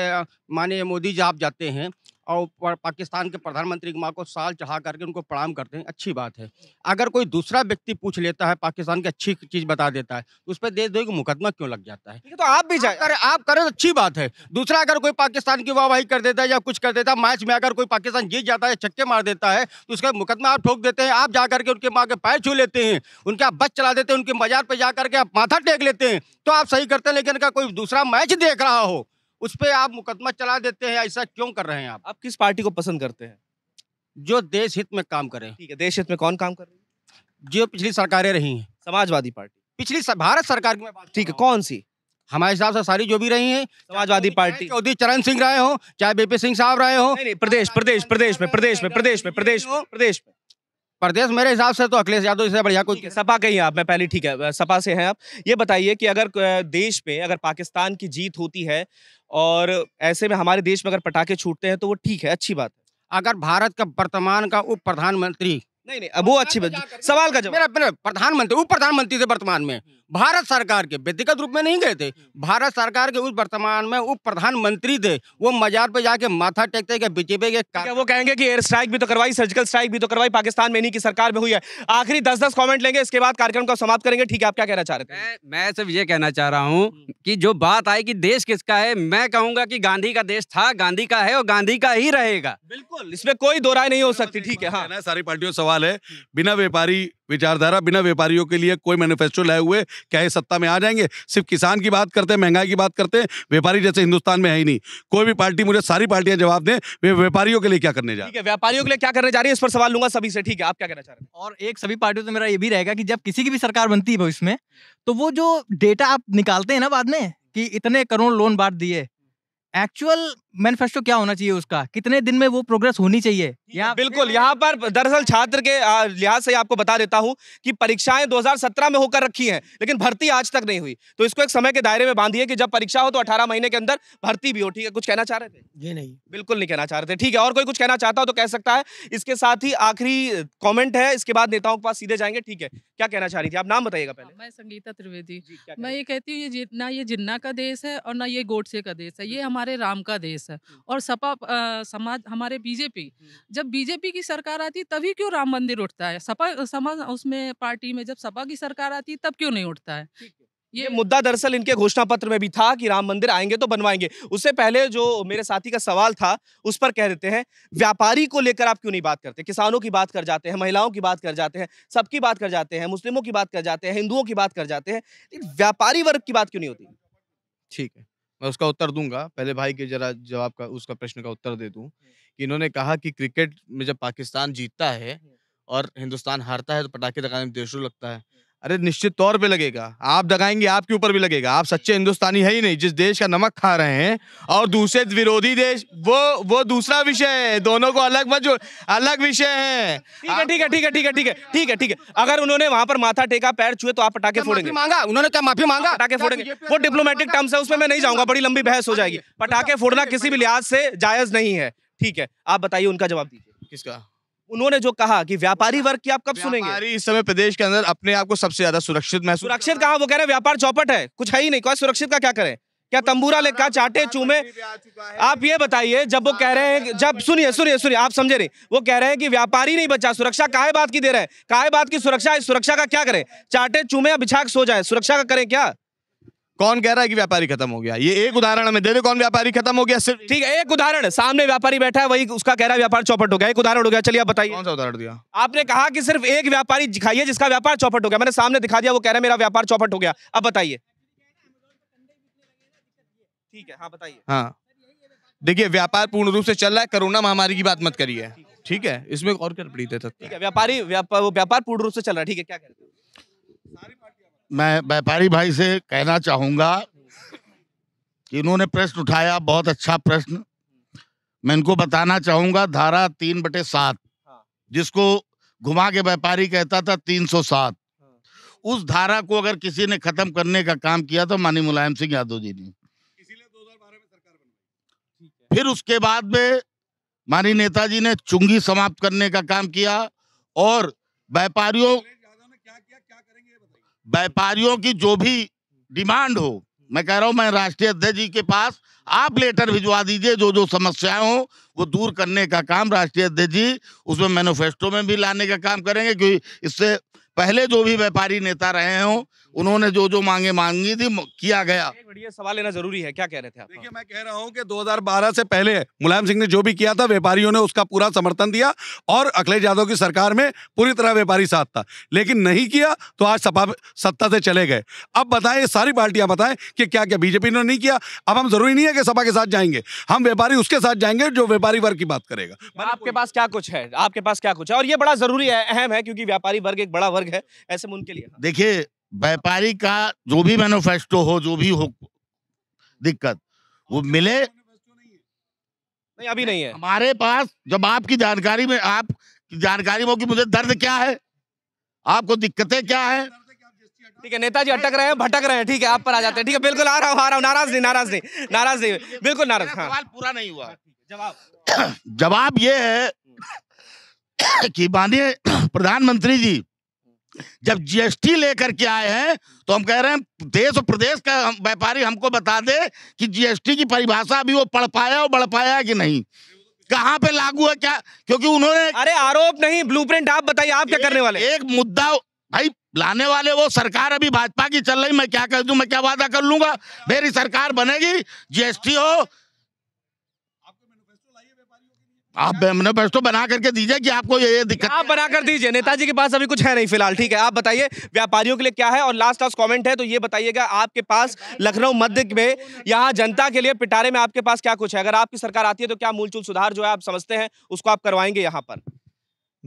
माननीय मोदी जी आप जाते हैं और पाकिस्तान के प्रधानमंत्री की माँ को साल चढ़ा करके उनको प्रणाम करते हैं अच्छी बात है अगर कोई दूसरा व्यक्ति पूछ लेता है पाकिस्तान की अच्छी चीज़ बता देता है तो उस पर देश दो मुकदमा क्यों लग जाता है तो आप भी जाए अरे आप करें तो अच्छी बात है दूसरा अगर कोई पाकिस्तान की वाहवाही कर देता है या कुछ कर देता है मैच में अगर कोई पाकिस्तान जीत जाता है छक्के मार देता है तो उसका मुकदमा आप ठोक देते हैं आप जा करके उनके माँ के पैर छू लेते हैं उनके आप बच चला देते हैं उनके मजार पर जा करके आप माथा टेक लेते हैं तो आप सही करते हैं लेकिन अगर कोई दूसरा मैच देख रहा हो उस पर आप मुकदमा चला देते हैं ऐसा क्यों कर रहे हैं आप आप किस पार्टी को पसंद करते हैं जो देश हित में काम करें ठीक है देश हित में कौन काम कर रही है जो पिछली सरकारें रही हैं समाजवादी पार्टी पिछली भारत सरकार की ठीक है कौन सी हमारे हिसाब से सारी जो भी रही हैं समाजवादी पार्टी चौधरी चरण सिंह रहे हो चाहे बीपी सिंह साहब रहे हो प्रदेश प्रदेश प्रदेश में प्रदेश में प्रदेश में प्रदेश में प्रदेश में प्रदेश मेरे हिसाब से तो अखिलेश यादव इससे बढ़िया कोई सपा के ही आप मैं पहले ठीक है सपा से हैं आप ये बताइए कि अगर देश में अगर पाकिस्तान की जीत होती है और ऐसे में हमारे देश में अगर पटाखे छूटते हैं तो वो ठीक है अच्छी बात है अगर भारत का वर्तमान का उप प्रधानमंत्री नहीं नहीं अब वो अच्छी बात सवाल का जवाब मेरा प्रधानमंत्री उप प्रधानमंत्री थे वर्तमान में भारत सरकार के व्यक्तिगत रूप में नहीं गए थे भारत सरकार के उस वर्तमान में उप प्रधानमंत्री थे वो मजार पे जाके माथा टेकते गए बीजेपी के क्या वो कहेंगे कि एयर स्ट्राइक भी तो करवाई सर्जिकल स्ट्राइक भी तो करवाई पाकिस्तान में नहीं की सरकार में हुई है आखिरी दस दस कॉमेंट लेंगे इसके बाद कार्यक्रम को समाप्त करेंगे ठीक है आप क्या कहना चाह रहे थे मैं सिर्फ ये कहना चाह रहा हूँ की जो बात आई कि देश किसका है मैं कहूंगा की गांधी का देश था गांधी का है और गांधी का ही रहेगा बिल्कुल इसमें कोई दो राय नहीं हो सकती ठीक है हाँ। सारी पार्टियों सवाल है बिना व्यापारी विचारधारा बिना व्यापारियों के लिए कोई मैनिफेस्टो लाए हुए क्या ये सत्ता में आ जाएंगे सिर्फ किसान की बात करते हैं महंगाई की बात करते हैं व्यापारी जैसे हिंदुस्तान में है ही नहीं कोई भी पार्टी मुझे सारी पार्टियां जवाब दें वे व्यापारियों के लिए क्या करने जा रही है व्यापारियों के लिए क्या करने जा रही है इस पर सवाल लूंगा सभी से ठीक है आप क्या कहना चाह रहे हैं और एक सभी पार्टियों से मेरा ये भी रहेगा कि जब किसी की भी सरकार बनती है भविष्य में तो वो जो डेटा आप निकालते हैं ना बाद में कि इतने करोड़ लोन बांट दिए एक्चुअल मैनिफेस्टो क्या होना चाहिए उसका कितने दिन में वो प्रोग्रेस होनी चाहिए यहाँ बिल्कुल यहाँ पर दरअसल छात्र के लिहाज से आपको बता देता हूँ कि परीक्षाएं 2017 में होकर रखी हैं लेकिन भर्ती आज तक नहीं हुई तो इसको एक समय के दायरे में बांधिए कि जब परीक्षा हो तो 18 महीने के अंदर भर्ती भी हो ठीक है कुछ कहना चाह रहे थे जी नहीं बिल्कुल नहीं कहना चाह रहे थे ठीक है और कोई कुछ कहना चाहता हो तो कह सकता है इसके साथ ही आखिरी कॉमेंट है इसके बाद नेताओं के पास सीधे जाएंगे ठीक है क्या कहना चाह रही थी आप नाम बताइएगा पहले मैं संगीता त्रिवेदी मैं ये कहती हूँ ये ना ये जिन्ना का देश है और ना ये गोडसे का देश है ये हमारे राम का देश कांग्रेस है और सपा समाज हमारे बीजेपी जब बीजेपी की सरकार आती तभी क्यों राम मंदिर उठता है सपा समाज उसमें पार्टी में जब सपा की सरकार आती तब क्यों नहीं उठता है ये मुद्दा दरअसल इनके घोषणा पत्र में भी था कि राम मंदिर आएंगे तो बनवाएंगे उससे पहले जो मेरे साथी का सवाल था उस पर कह देते हैं व्यापारी को लेकर आप क्यों नहीं बात करते किसानों की बात कर जाते हैं महिलाओं की बात कर जाते हैं सबकी बात कर जाते हैं मुस्लिमों की बात कर जाते हैं हिंदुओं की बात कर जाते हैं व्यापारी वर्ग की बात क्यों नहीं होती ठीक है मैं उसका उत्तर दूंगा पहले भाई के जरा जवाब का उसका प्रश्न का उत्तर दे दूं कि इन्होंने कहा कि क्रिकेट में जब पाकिस्तान जीतता है और हिंदुस्तान हारता है तो पटाखे लगाने में देशों लगता है अरे निश्चित तौर पे लगेगा आप दगाएंगे आपके ऊपर भी लगेगा आप सच्चे हिंदुस्तानी है ही नहीं जिस देश का नमक खा रहे हैं और दूसरे विरोधी देश वो वो दूसरा विषय है दोनों को अलग मत जो अलग विषय है ठीक है ठीक है ठीक है ठीक है ठीक है ठीक है ठीक है अगर उन्होंने वहां पर माथा टेका पैर छुए तो आप पटाखे फोड़ेंगे मांगा उन्होंने क्या माफी मांगा पटाखे फोड़ेंगे वो डिप्लोमेटिक टर्म्स है उसमें मैं नहीं जाऊंगा बड़ी लंबी बहस हो जाएगी हाँ पटाखे अच्छा, फोड़ना किसी भी लिहाज से जायज नहीं है ठीक है आप बताइए उनका जवाब दीजिए किसका उन्होंने जो कहा कि व्यापारी अच्छा। वर्ग की आप कब सुनेंगे व्यापारी इस समय प्रदेश के अंदर अपने आप को सबसे ज्यादा सुरक्षित महसूस सुरक्षित कहा वो कह रहे हैं व्यापार चौपट है कुछ है ही नहीं कहा सुरक्षित का क्या करें क्या तंबूरा लेकर चाटे चूमे आप ये बताइए जब वो कह रहे हैं जब सुनिए सुनिए सुनिए आप समझे नहीं वो कह रहे हैं कि व्यापारी नहीं बचा सुरक्षा काहे बात की दे रहे हैं काहे बात की सुरक्षा सुरक्षा का क्या करें चाटे चूमे या बिछाक सो जाए सुरक्षा का करें क्या कौन कह रहा है कि व्यापारी खत्म हो गया ये एक उदाहरण हमें दे दो कौन व्यापारी खत्म हो गया सिर्फ ठीक है एक उदाहरण सामने व्यापारी बैठा है वही उसका कह रहा है व्यापार चौपट हो गया एक उदाहरण हो गया चलिए आप बताइए कौन सा उदाहरण दिया आपने कहा कि सिर्फ एक व्यापारी दिखाइए जिसका व्यापार चौपट हो गया मैंने सामने दिखा दिया वो कह रहा है मेरा व्यापार चौपट हो गया अब बताइए ठीक है हाँ बताइए हाँ देखिए व्यापार पूर्ण रूप से चल रहा है कोरोना महामारी की बात मत करिए ठीक है इसमें और क्या पड़ी दे सकते हैं व्यापारी व्यापार पूर्ण रूप से चल रहा है ठीक है क्या कह रहे हैं मैं व्यापारी भाई से कहना चाहूँगा कि इन्होंने प्रश्न उठाया बहुत अच्छा प्रश्न मैं इनको बताना चाहूँगा धारा तीन बटे सात हाँ। जिसको घुमा के व्यापारी कहता था तीन सौ सात हाँ। उस धारा को अगर किसी ने खत्म करने का काम किया तो मानी मुलायम सिंह यादव जी ने फिर उसके बाद में मानी नेताजी ने चुंगी समाप्त करने का काम किया और व्यापारियों व्यापारियों की जो भी डिमांड हो मैं कह रहा हूं मैं राष्ट्रीय अध्यक्ष जी के पास आप लेटर भिजवा दीजिए जो जो समस्याएं हो वो दूर करने का काम राष्ट्रीय अध्यक्ष जी उसमें मैनोफेस्टो में भी लाने का काम करेंगे क्योंकि इससे पहले जो भी व्यापारी नेता रहे हों उन्होंने जो जो मांगे मांगी थी किया गया बढ़िया सवाल लेना जरूरी है क्या कह रहे थे आप देखिए मैं कह रहा हूं कि 2012 से पहले मुलायम सिंह ने जो भी किया था व्यापारियों ने उसका पूरा समर्थन दिया और अखिलेश यादव की सरकार में पूरी तरह व्यापारी साथ था लेकिन नहीं किया तो आज सपा सत्ता से चले गए अब बताएं सारी पार्टियां बताएं कि क्या क्या बीजेपी ने नहीं किया अब हम जरूरी नहीं है कि सपा के साथ जाएंगे हम व्यापारी उसके साथ जाएंगे जो व्यापारी वर्ग की बात करेगा मतलब आपके पास क्या कुछ है आपके पास क्या कुछ है और ये बड़ा जरूरी है अहम है क्योंकि व्यापारी वर्ग एक बड़ा वर्ग है ऐसे में उनके लिए देखिए व्यापारी का जो भी मैनोफेस्टो हो जो भी हो दिक्कत वो मिले नहीं अभी नहीं है हमारे पास जब आपकी जानकारी में आप जानकारी हो कि मुझे दर्द क्या है आपको दिक्कतें क्या है ठीक है नेताजी अटक रहे हैं भटक रहे हैं ठीक है आप पर आ जाते हैं ठीक है बिल्कुल आ रहा हूँ आ रहा हूँ नाराज नहीं नाराज नहीं नाराज नहीं बिल्कुल नाराज हाँ। सवाल पूरा नहीं हुआ जवाब (coughs) जवाब ये है (coughs) कि माननीय (coughs) प्रधानमंत्री जी जब जीएसटी लेकर के आए हैं तो हम कह रहे हैं देश और प्रदेश का व्यापारी हमको बता दे कि जीएसटी की परिभाषा अभी वो पढ़ पाया और बढ़ पाया कि नहीं कहाँ पे लागू है क्या क्योंकि उन्होंने अरे आरोप नहीं ब्लूप्रिंट आप बताइए आप क्या करने वाले एक मुद्दा भाई लाने वाले वो सरकार अभी भाजपा की चल रही मैं क्या कह दू मैं क्या वादा कर लूंगा मेरी सरकार बनेगी जीएसटी हो आप मैंने तो बना करके दीजिए कि आपको ये, ये दिक्कत आप बना कर दीजिए नेताजी के पास अभी कुछ है नहीं फिलहाल ठीक है आप बताइए व्यापारियों के लिए क्या है और लास्ट लास्ट कमेंट है तो ये बताइएगा आपके पास लखनऊ मध्य में यहाँ जनता के लिए पिटारे में आपके पास क्या कुछ है अगर आपकी सरकार आती है तो क्या मूलचूल सुधार जो है आप समझते हैं उसको आप करवाएंगे यहाँ पर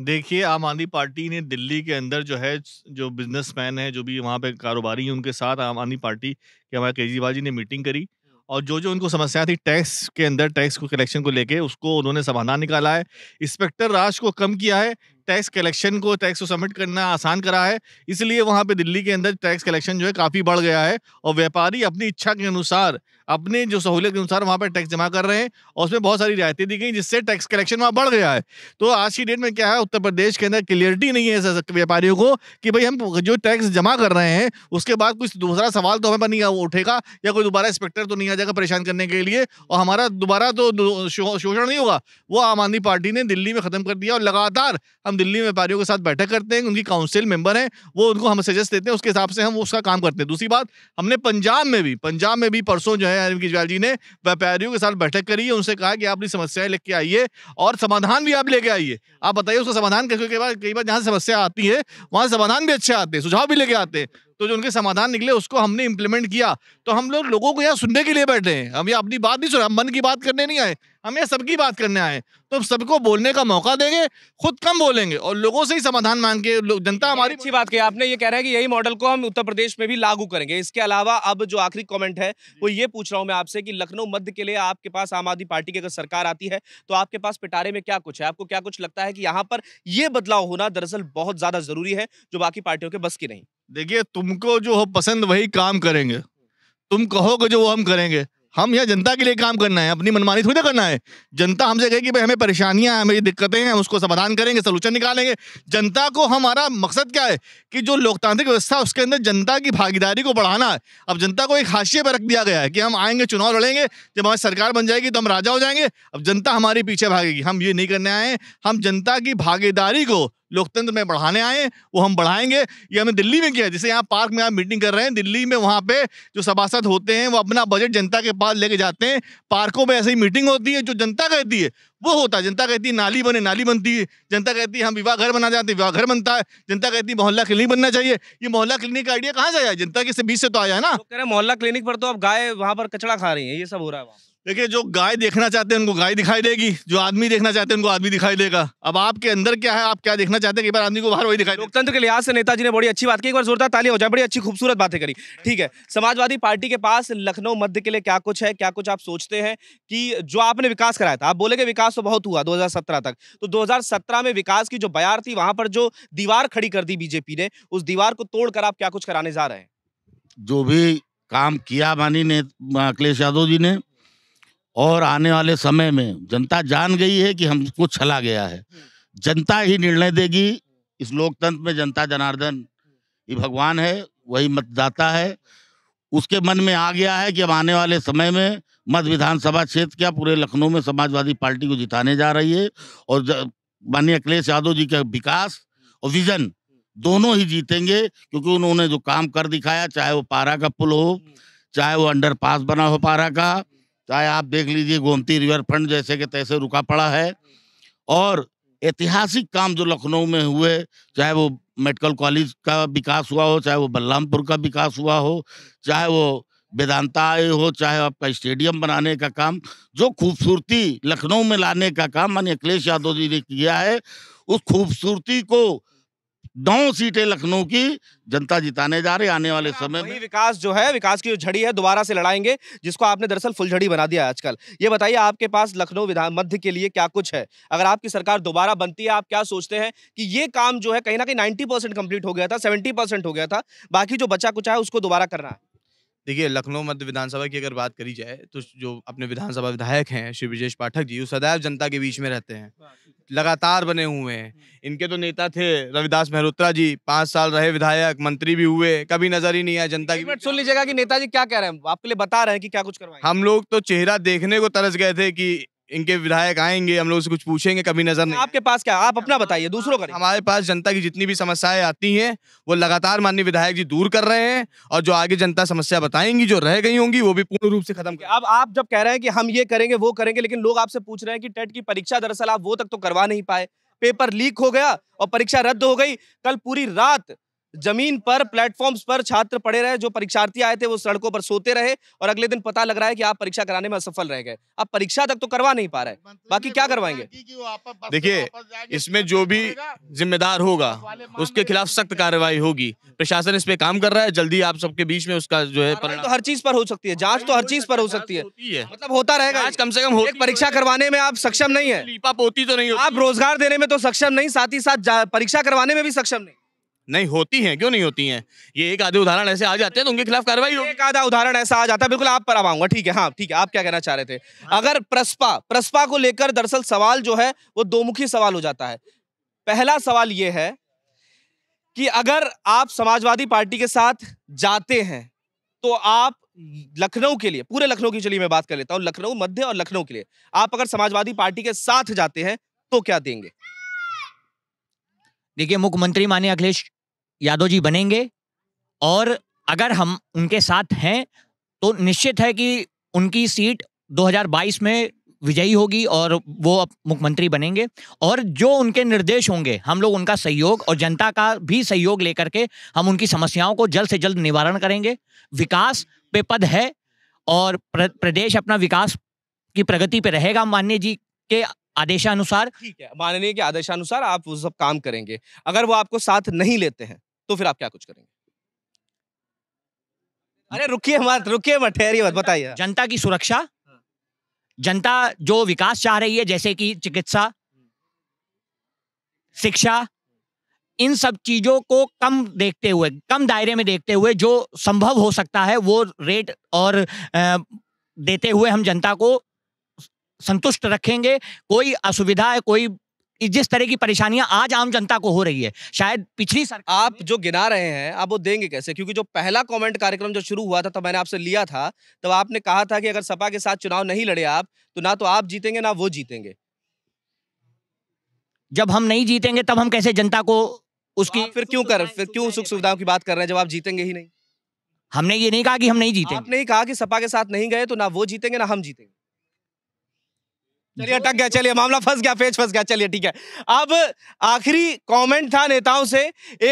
देखिए आम आदमी पार्टी ने दिल्ली के अंदर जो है जो बिजनेसमैन है जो भी वहाँ पे कारोबारी हैं उनके साथ आम आदमी पार्टी के हमारे केजरीवाल जी ने मीटिंग करी और जो जो उनको समस्या थी टैक्स के अंदर टैक्स को कलेक्शन को लेके उसको उन्होंने समाधान निकाला है इंस्पेक्टर राज को कम किया है टैक्स कलेक्शन को टैक्स को सबमिट करना आसान करा है इसलिए वहाँ पे दिल्ली के अंदर टैक्स कलेक्शन जो है काफ़ी बढ़ गया है और व्यापारी अपनी इच्छा के अनुसार अपने जो सहूलियत के अनुसार वहाँ पर टैक्स जमा कर रहे हैं और उसमें बहुत सारी रियायतें दी गई जिससे टैक्स कलेक्शन वहाँ बढ़ गया है तो आज की डेट में क्या है उत्तर प्रदेश के अंदर क्लियरिटी नहीं है व्यापारियों को कि भाई हम जो टैक्स जमा कर रहे हैं उसके बाद कुछ दूसरा सवाल तो हमें पर नहीं उठेगा या कोई दोबारा इंस्पेक्टर तो नहीं आ जाएगा परेशान करने के लिए और हमारा दोबारा तो शोषण नहीं होगा वो आम आदमी पार्टी ने दिल्ली में ख़त्म कर दिया और लगातार हम हम दिल्ली में व्यापारियों के साथ बैठक करते हैं उनकी काउंसिल मेंबर हैं वो उनको हम सजेस्ट देते हैं उसके हिसाब से हम उसका काम करते हैं दूसरी बात हमने पंजाब में भी पंजाब में भी परसों जो है अरविंद केजरीवाल जी ने व्यापारियों के साथ बैठक करी है उनसे कहा कि आप अपनी समस्याएं लेके आइए और समाधान भी आप लेके आइए आप बताइए उसका समाधान कई बार कई बार जहाँ समस्या आती है वहाँ समाधान भी अच्छे आते हैं सुझाव भी लेके आते हैं तो जो उनके समाधान निकले उसको हमने इम्प्लीमेंट किया तो हम लोग लोगों को यहाँ सुनने के लिए बैठे हैं हम यहाँ अपनी बात नहीं सुन हम मन की बात करने नहीं आए हम यहाँ सबकी बात करने आए तो सबको बोलने का मौका देंगे खुद कम बोलेंगे और लोगों से ही समाधान मांग के जनता हमारी अच्छी बात कही आपने ये कह रहा है कि यही मॉडल को हम उत्तर प्रदेश में भी लागू करेंगे इसके अलावा अब जो आखिरी कॉमेंट है वो ये पूछ रहा हूँ मैं आपसे कि लखनऊ मध्य के लिए आपके पास आम आदमी पार्टी की अगर सरकार आती है तो आपके पास पिटारे में क्या कुछ है आपको क्या कुछ लगता है कि यहाँ पर ये बदलाव होना दरअसल बहुत ज्यादा जरूरी है जो बाकी पार्टियों के बस की नहीं देखिए तुमको जो हो पसंद वही काम करेंगे तुम कहोगे जो वो हम करेंगे हम यहाँ जनता के लिए काम करना है अपनी मनमानी थोड़ी ना करना है जनता हमसे कहेगी भाई हमें परेशानियां हैं हमें दिक्कतें हैं उसको समाधान करेंगे सोलूशन निकालेंगे जनता को हमारा मकसद क्या है कि जो लोकतांत्रिक व्यवस्था उसके अंदर जनता की भागीदारी को बढ़ाना है अब जनता को एक हाशिए पर रख दिया गया है कि हम आएंगे चुनाव लड़ेंगे जब हमारी सरकार बन जाएगी तो हम राजा हो जाएंगे अब जनता हमारे पीछे भागेगी हम ये नहीं करने आए हम जनता की भागीदारी को लोकतंत्र में बढ़ाने आए वो हम बढ़ाएंगे ये हमने दिल्ली में किया जैसे यहाँ पार्क में आप मीटिंग कर रहे हैं दिल्ली में वहाँ पे जो सभासद होते हैं वो अपना बजट जनता के पास लेके जाते हैं पार्कों में ऐसी ही मीटिंग होती है जो जनता कहती है वो होता है जनता कहती है नाली बने नाली बनती है जनता कहती है हम विवाह घर बना जाते हैं विवाह घर बनता है जनता कहती है मोहल्ला क्लिनिक बनना चाहिए ये मोहल्ला क्लिनिक का आइडिया कहाँ से आया जनता के बीच से तो आया ना कह रहे मोहल्ला क्लिनिक पर तो अब गाय वहाँ पर कचड़ा खा रही है ये सब हो रहा है देखिए जो गाय देखना चाहते हैं उनको गाय दिखाई देगी जो आदमी देखना चाहते हैं उनको आदमी दिखाई देगा अब आपके अंदर क्या है आप क्या देखना चाहते हैं कई बार आदमी को बाहर वही दिखाई लोकतंत्र के लिहाज से नेताजी ने बड़ी अच्छी बात की एक बार जोरदार ताली हो जाए बड़ी अच्छी खूबसूरत बातें करी ठीक है समाजवादी पार्टी के पास लखनऊ मध्य के लिए क्या कुछ है क्या कुछ आप सोचते हैं कि जो आपने विकास कराया था आप बोले कि विकास तो बहुत हुआ दो तक तो दो में विकास की जो बयार थी वहां पर जो दीवार खड़ी कर दी बीजेपी ने उस दीवार को तोड़कर आप क्या कुछ कराने जा रहे हैं जो भी काम किया मानी ने अखिलेश यादव जी ने और आने वाले समय में जनता जान गई है कि हमको छला गया है जनता ही निर्णय देगी इस लोकतंत्र में जनता जनार्दन ये भगवान है वही मतदाता है उसके मन में आ गया है कि अब आने वाले समय में मध्य विधानसभा क्षेत्र क्या पूरे लखनऊ में समाजवादी पार्टी को जिताने जा रही है और माननीय अखिलेश यादव जी का विकास और विजन दोनों ही जीतेंगे क्योंकि उन्होंने जो काम कर दिखाया चाहे वो पारा का पुल हो चाहे वो अंडर पास बना हो पारा का चाहे आप देख लीजिए गोमती रिवर फ्रंट जैसे के तैसे रुका पड़ा है और ऐतिहासिक काम जो लखनऊ में हुए चाहे वो मेडिकल कॉलेज का विकास हुआ हो चाहे वो बलरामपुर का विकास हुआ हो चाहे वो वेदांता आए हो चाहे आपका स्टेडियम बनाने का काम जो खूबसूरती लखनऊ में लाने का काम मान्य अखिलेश यादव जी ने किया है उस खूबसूरती को नौ सीटें लखनऊ की जनता जिताने जा रही आने वाले हाँ, समय में विकास जो है विकास की जो झड़ी है दोबारा से लड़ाएंगे जिसको आपने दरअसल फुलझड़ी बना दिया आजकल ये बताइए आपके पास लखनऊ विधान मध्य के लिए क्या कुछ है अगर आपकी सरकार दोबारा बनती है आप क्या सोचते हैं कि ये काम जो है कहीं ना कहीं नाइन्टी परसेंट कंप्लीट हो गया था सेवेंटी परसेंट हो गया था बाकी जो बचा कुचा है उसको दोबारा करना है देखिए लखनऊ मध्य विधानसभा की अगर बात करी जाए तो जो अपने विधानसभा विधायक हैं श्री ब्रजेश पाठक जी वो सदैव जनता के बीच में रहते हैं लगातार बने हुए हैं हम्म। इनके तो नेता थे रविदास मेहरोत्रा जी पांच साल रहे विधायक मंत्री भी हुए कभी नजर ही नहीं आया जनता की सुन लीजिएगा कि नेताजी क्या कह रहे हैं आपके लिए बता रहे हैं कि क्या कुछ करवाए हम लोग तो चेहरा देखने को तरस गए थे कि इनके विधायक आएंगे हम लोग से कुछ पूछेंगे कभी नजर नहीं आपके पास क्या आप अपना बताइए दूसरों का हमारे पास जनता की जितनी भी समस्याएं आती हैं वो लगातार माननीय विधायक जी दूर कर रहे हैं और जो आगे जनता समस्या बताएंगी जो रह गई होंगी वो भी पूर्ण रूप से खत्म अब आप जब कह रहे हैं कि हम ये करेंगे वो करेंगे लेकिन लोग आपसे पूछ रहे हैं कि टेट की परीक्षा दरअसल आप वो तक तो करवा नहीं पाए पेपर लीक हो गया और परीक्षा रद्द हो गई कल पूरी रात जमीन पर प्लेटफॉर्म्स पर छात्र पड़े रहे जो परीक्षार्थी आए थे वो सड़कों पर सोते रहे और अगले दिन पता लग रहा है कि आप परीक्षा कराने में असफल रह गए आप परीक्षा तक तो करवा नहीं पा रहे बाकी क्या करवाएंगे देखिए इसमें जो भी जिम्मेदार होगा उसके खिलाफ सख्त कार्रवाई होगी प्रशासन इस पे काम कर रहा है जल्दी आप सबके बीच में उसका जो है तो हर चीज पर हो सकती है जाँच तो हर चीज तो पर हो सकती है मतलब होता रहेगा आज कम से कम तो परीक्षा करवाने में आप सक्षम नहीं है तो नहीं आप रोजगार देने में तो सक्षम नहीं साथ ही साथ परीक्षा करवाने में भी सक्षम नहीं नहीं होती हैं क्यों नहीं होती हैं ये एक आधे उदाहरण ऐसे आ जाते हैं तो उनके खिलाफ कार्रवाई एक आधा उदाहरण ऐसा आ जाता है बिल्कुल आप पर आवाऊंगा ठीक है हाँ ठीक है आप क्या कहना चाह रहे थे हाँ। अगर प्रसपा प्रसपा को लेकर दरअसल सवाल जो है वो दो मुखी सवाल हो जाता है पहला सवाल ये है कि अगर आप समाजवादी पार्टी के साथ जाते हैं तो आप लखनऊ के लिए पूरे लखनऊ की चलिए मैं बात कर लेता हूँ लखनऊ मध्य और लखनऊ के लिए आप अगर समाजवादी पार्टी के साथ जाते हैं तो क्या देंगे देखिए मुख्यमंत्री माने अखिलेश यादव जी बनेंगे और अगर हम उनके साथ हैं तो निश्चित है कि उनकी सीट 2022 में विजयी होगी और वो अब मुख्यमंत्री बनेंगे और जो उनके निर्देश होंगे हम लोग उनका सहयोग और जनता का भी सहयोग लेकर के हम उनकी समस्याओं को जल्द से जल्द निवारण करेंगे विकास पे पद है और प्रदेश अपना विकास की प्रगति पे रहेगा माननीय जी के आदेशानुसार ठीक है माननीय के आदेशानुसार आप वो सब काम करेंगे अगर वो आपको साथ नहीं लेते हैं तो फिर आप क्या कुछ करेंगे अरे रुकिए मत रुकिए मत ठहरिए मत बताइए जनता की सुरक्षा हाँ। जनता जो विकास चाह रही है जैसे कि चिकित्सा शिक्षा इन सब चीजों को कम देखते हुए कम दायरे में देखते हुए जो संभव हो सकता है वो रेट और देते हुए हम जनता को संतुष्ट रखेंगे कोई असुविधा है कोई कि जिस तरह की परेशानियां आज आम जनता को हो रही है शायद पिछली सरकार आप जो गिना रहे हैं आप वो देंगे कैसे क्योंकि जो पहला कमेंट कार्यक्रम जो शुरू हुआ था तब तो मैंने आपसे लिया था तब तो आपने कहा था कि अगर सपा के साथ चुनाव नहीं लड़े आप तो ना तो आप जीतेंगे ना वो जीतेंगे जब हम नहीं जीतेंगे तब हम कैसे जनता को उसकी फिर क्यों कर फिर क्यों सुख सुविधाओं की बात कर रहे हैं जब आप जीतेंगे ही नहीं हमने ये नहीं कहा कि हम नहीं जीते आपने ही कहा कि सपा के साथ नहीं गए तो ना वो जीतेंगे ना हम जीतेंगे चलिए टक गया चलिए मामला फंस गया पेज फंस गया चलिए ठीक है अब आखिरी कमेंट था नेताओं से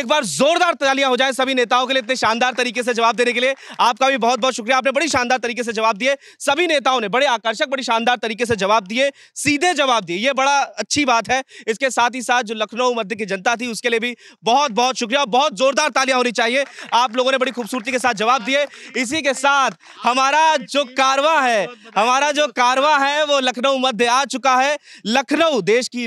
एक बार जोरदार तालियां हो जाए सभी नेताओं के लिए इतने शानदार तरीके से जवाब देने के लिए आपका भी बहुत बहुत शुक्रिया आपने बड़ी शानदार तरीके से जवाब दिए सभी नेताओं ने बड़े आकर्षक बड़ी शानदार तरीके से जवाब दिए सीधे जवाब दिए ये बड़ा अच्छी बात है इसके साथ ही साथ जो लखनऊ मध्य की जनता थी उसके लिए भी बहुत बहुत शुक्रिया बहुत जोरदार तालियां होनी चाहिए आप लोगों ने बड़ी खूबसूरती के साथ जवाब दिए इसी के साथ हमारा जो कारवा है हमारा जो कारवा है वो लखनऊ मध्य आ चुका है लखनऊ देश की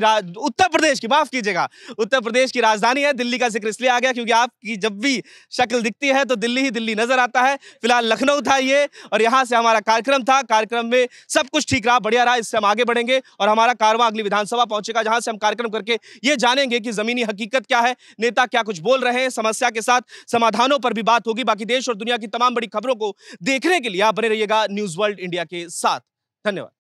उत्तर प्रदेश की माफ कीजिएगा उत्तर प्रदेश की राजधानी है दिल्ली का जिक्र इसलिए आ गया क्योंकि आपकी जब भी शक्ल दिखती है तो दिल्ली ही दिल्ली नजर आता है फिलहाल लखनऊ था ये और यहाँ से हमारा कार्यक्रम था कार्यक्रम में सब कुछ ठीक रहा बढ़िया रहा इससे हम आगे बढ़ेंगे और हमारा कारवा अगली विधानसभा पहुंचेगा जहां से हम कार्यक्रम करके ये जानेंगे कि जमीनी हकीकत क्या है नेता क्या कुछ बोल रहे हैं समस्या के साथ समाधानों पर भी बात होगी बाकी देश और दुनिया की तमाम बड़ी खबरों को देखने के लिए आप बने रहिएगा न्यूज वर्ल्ड इंडिया के साथ धन्यवाद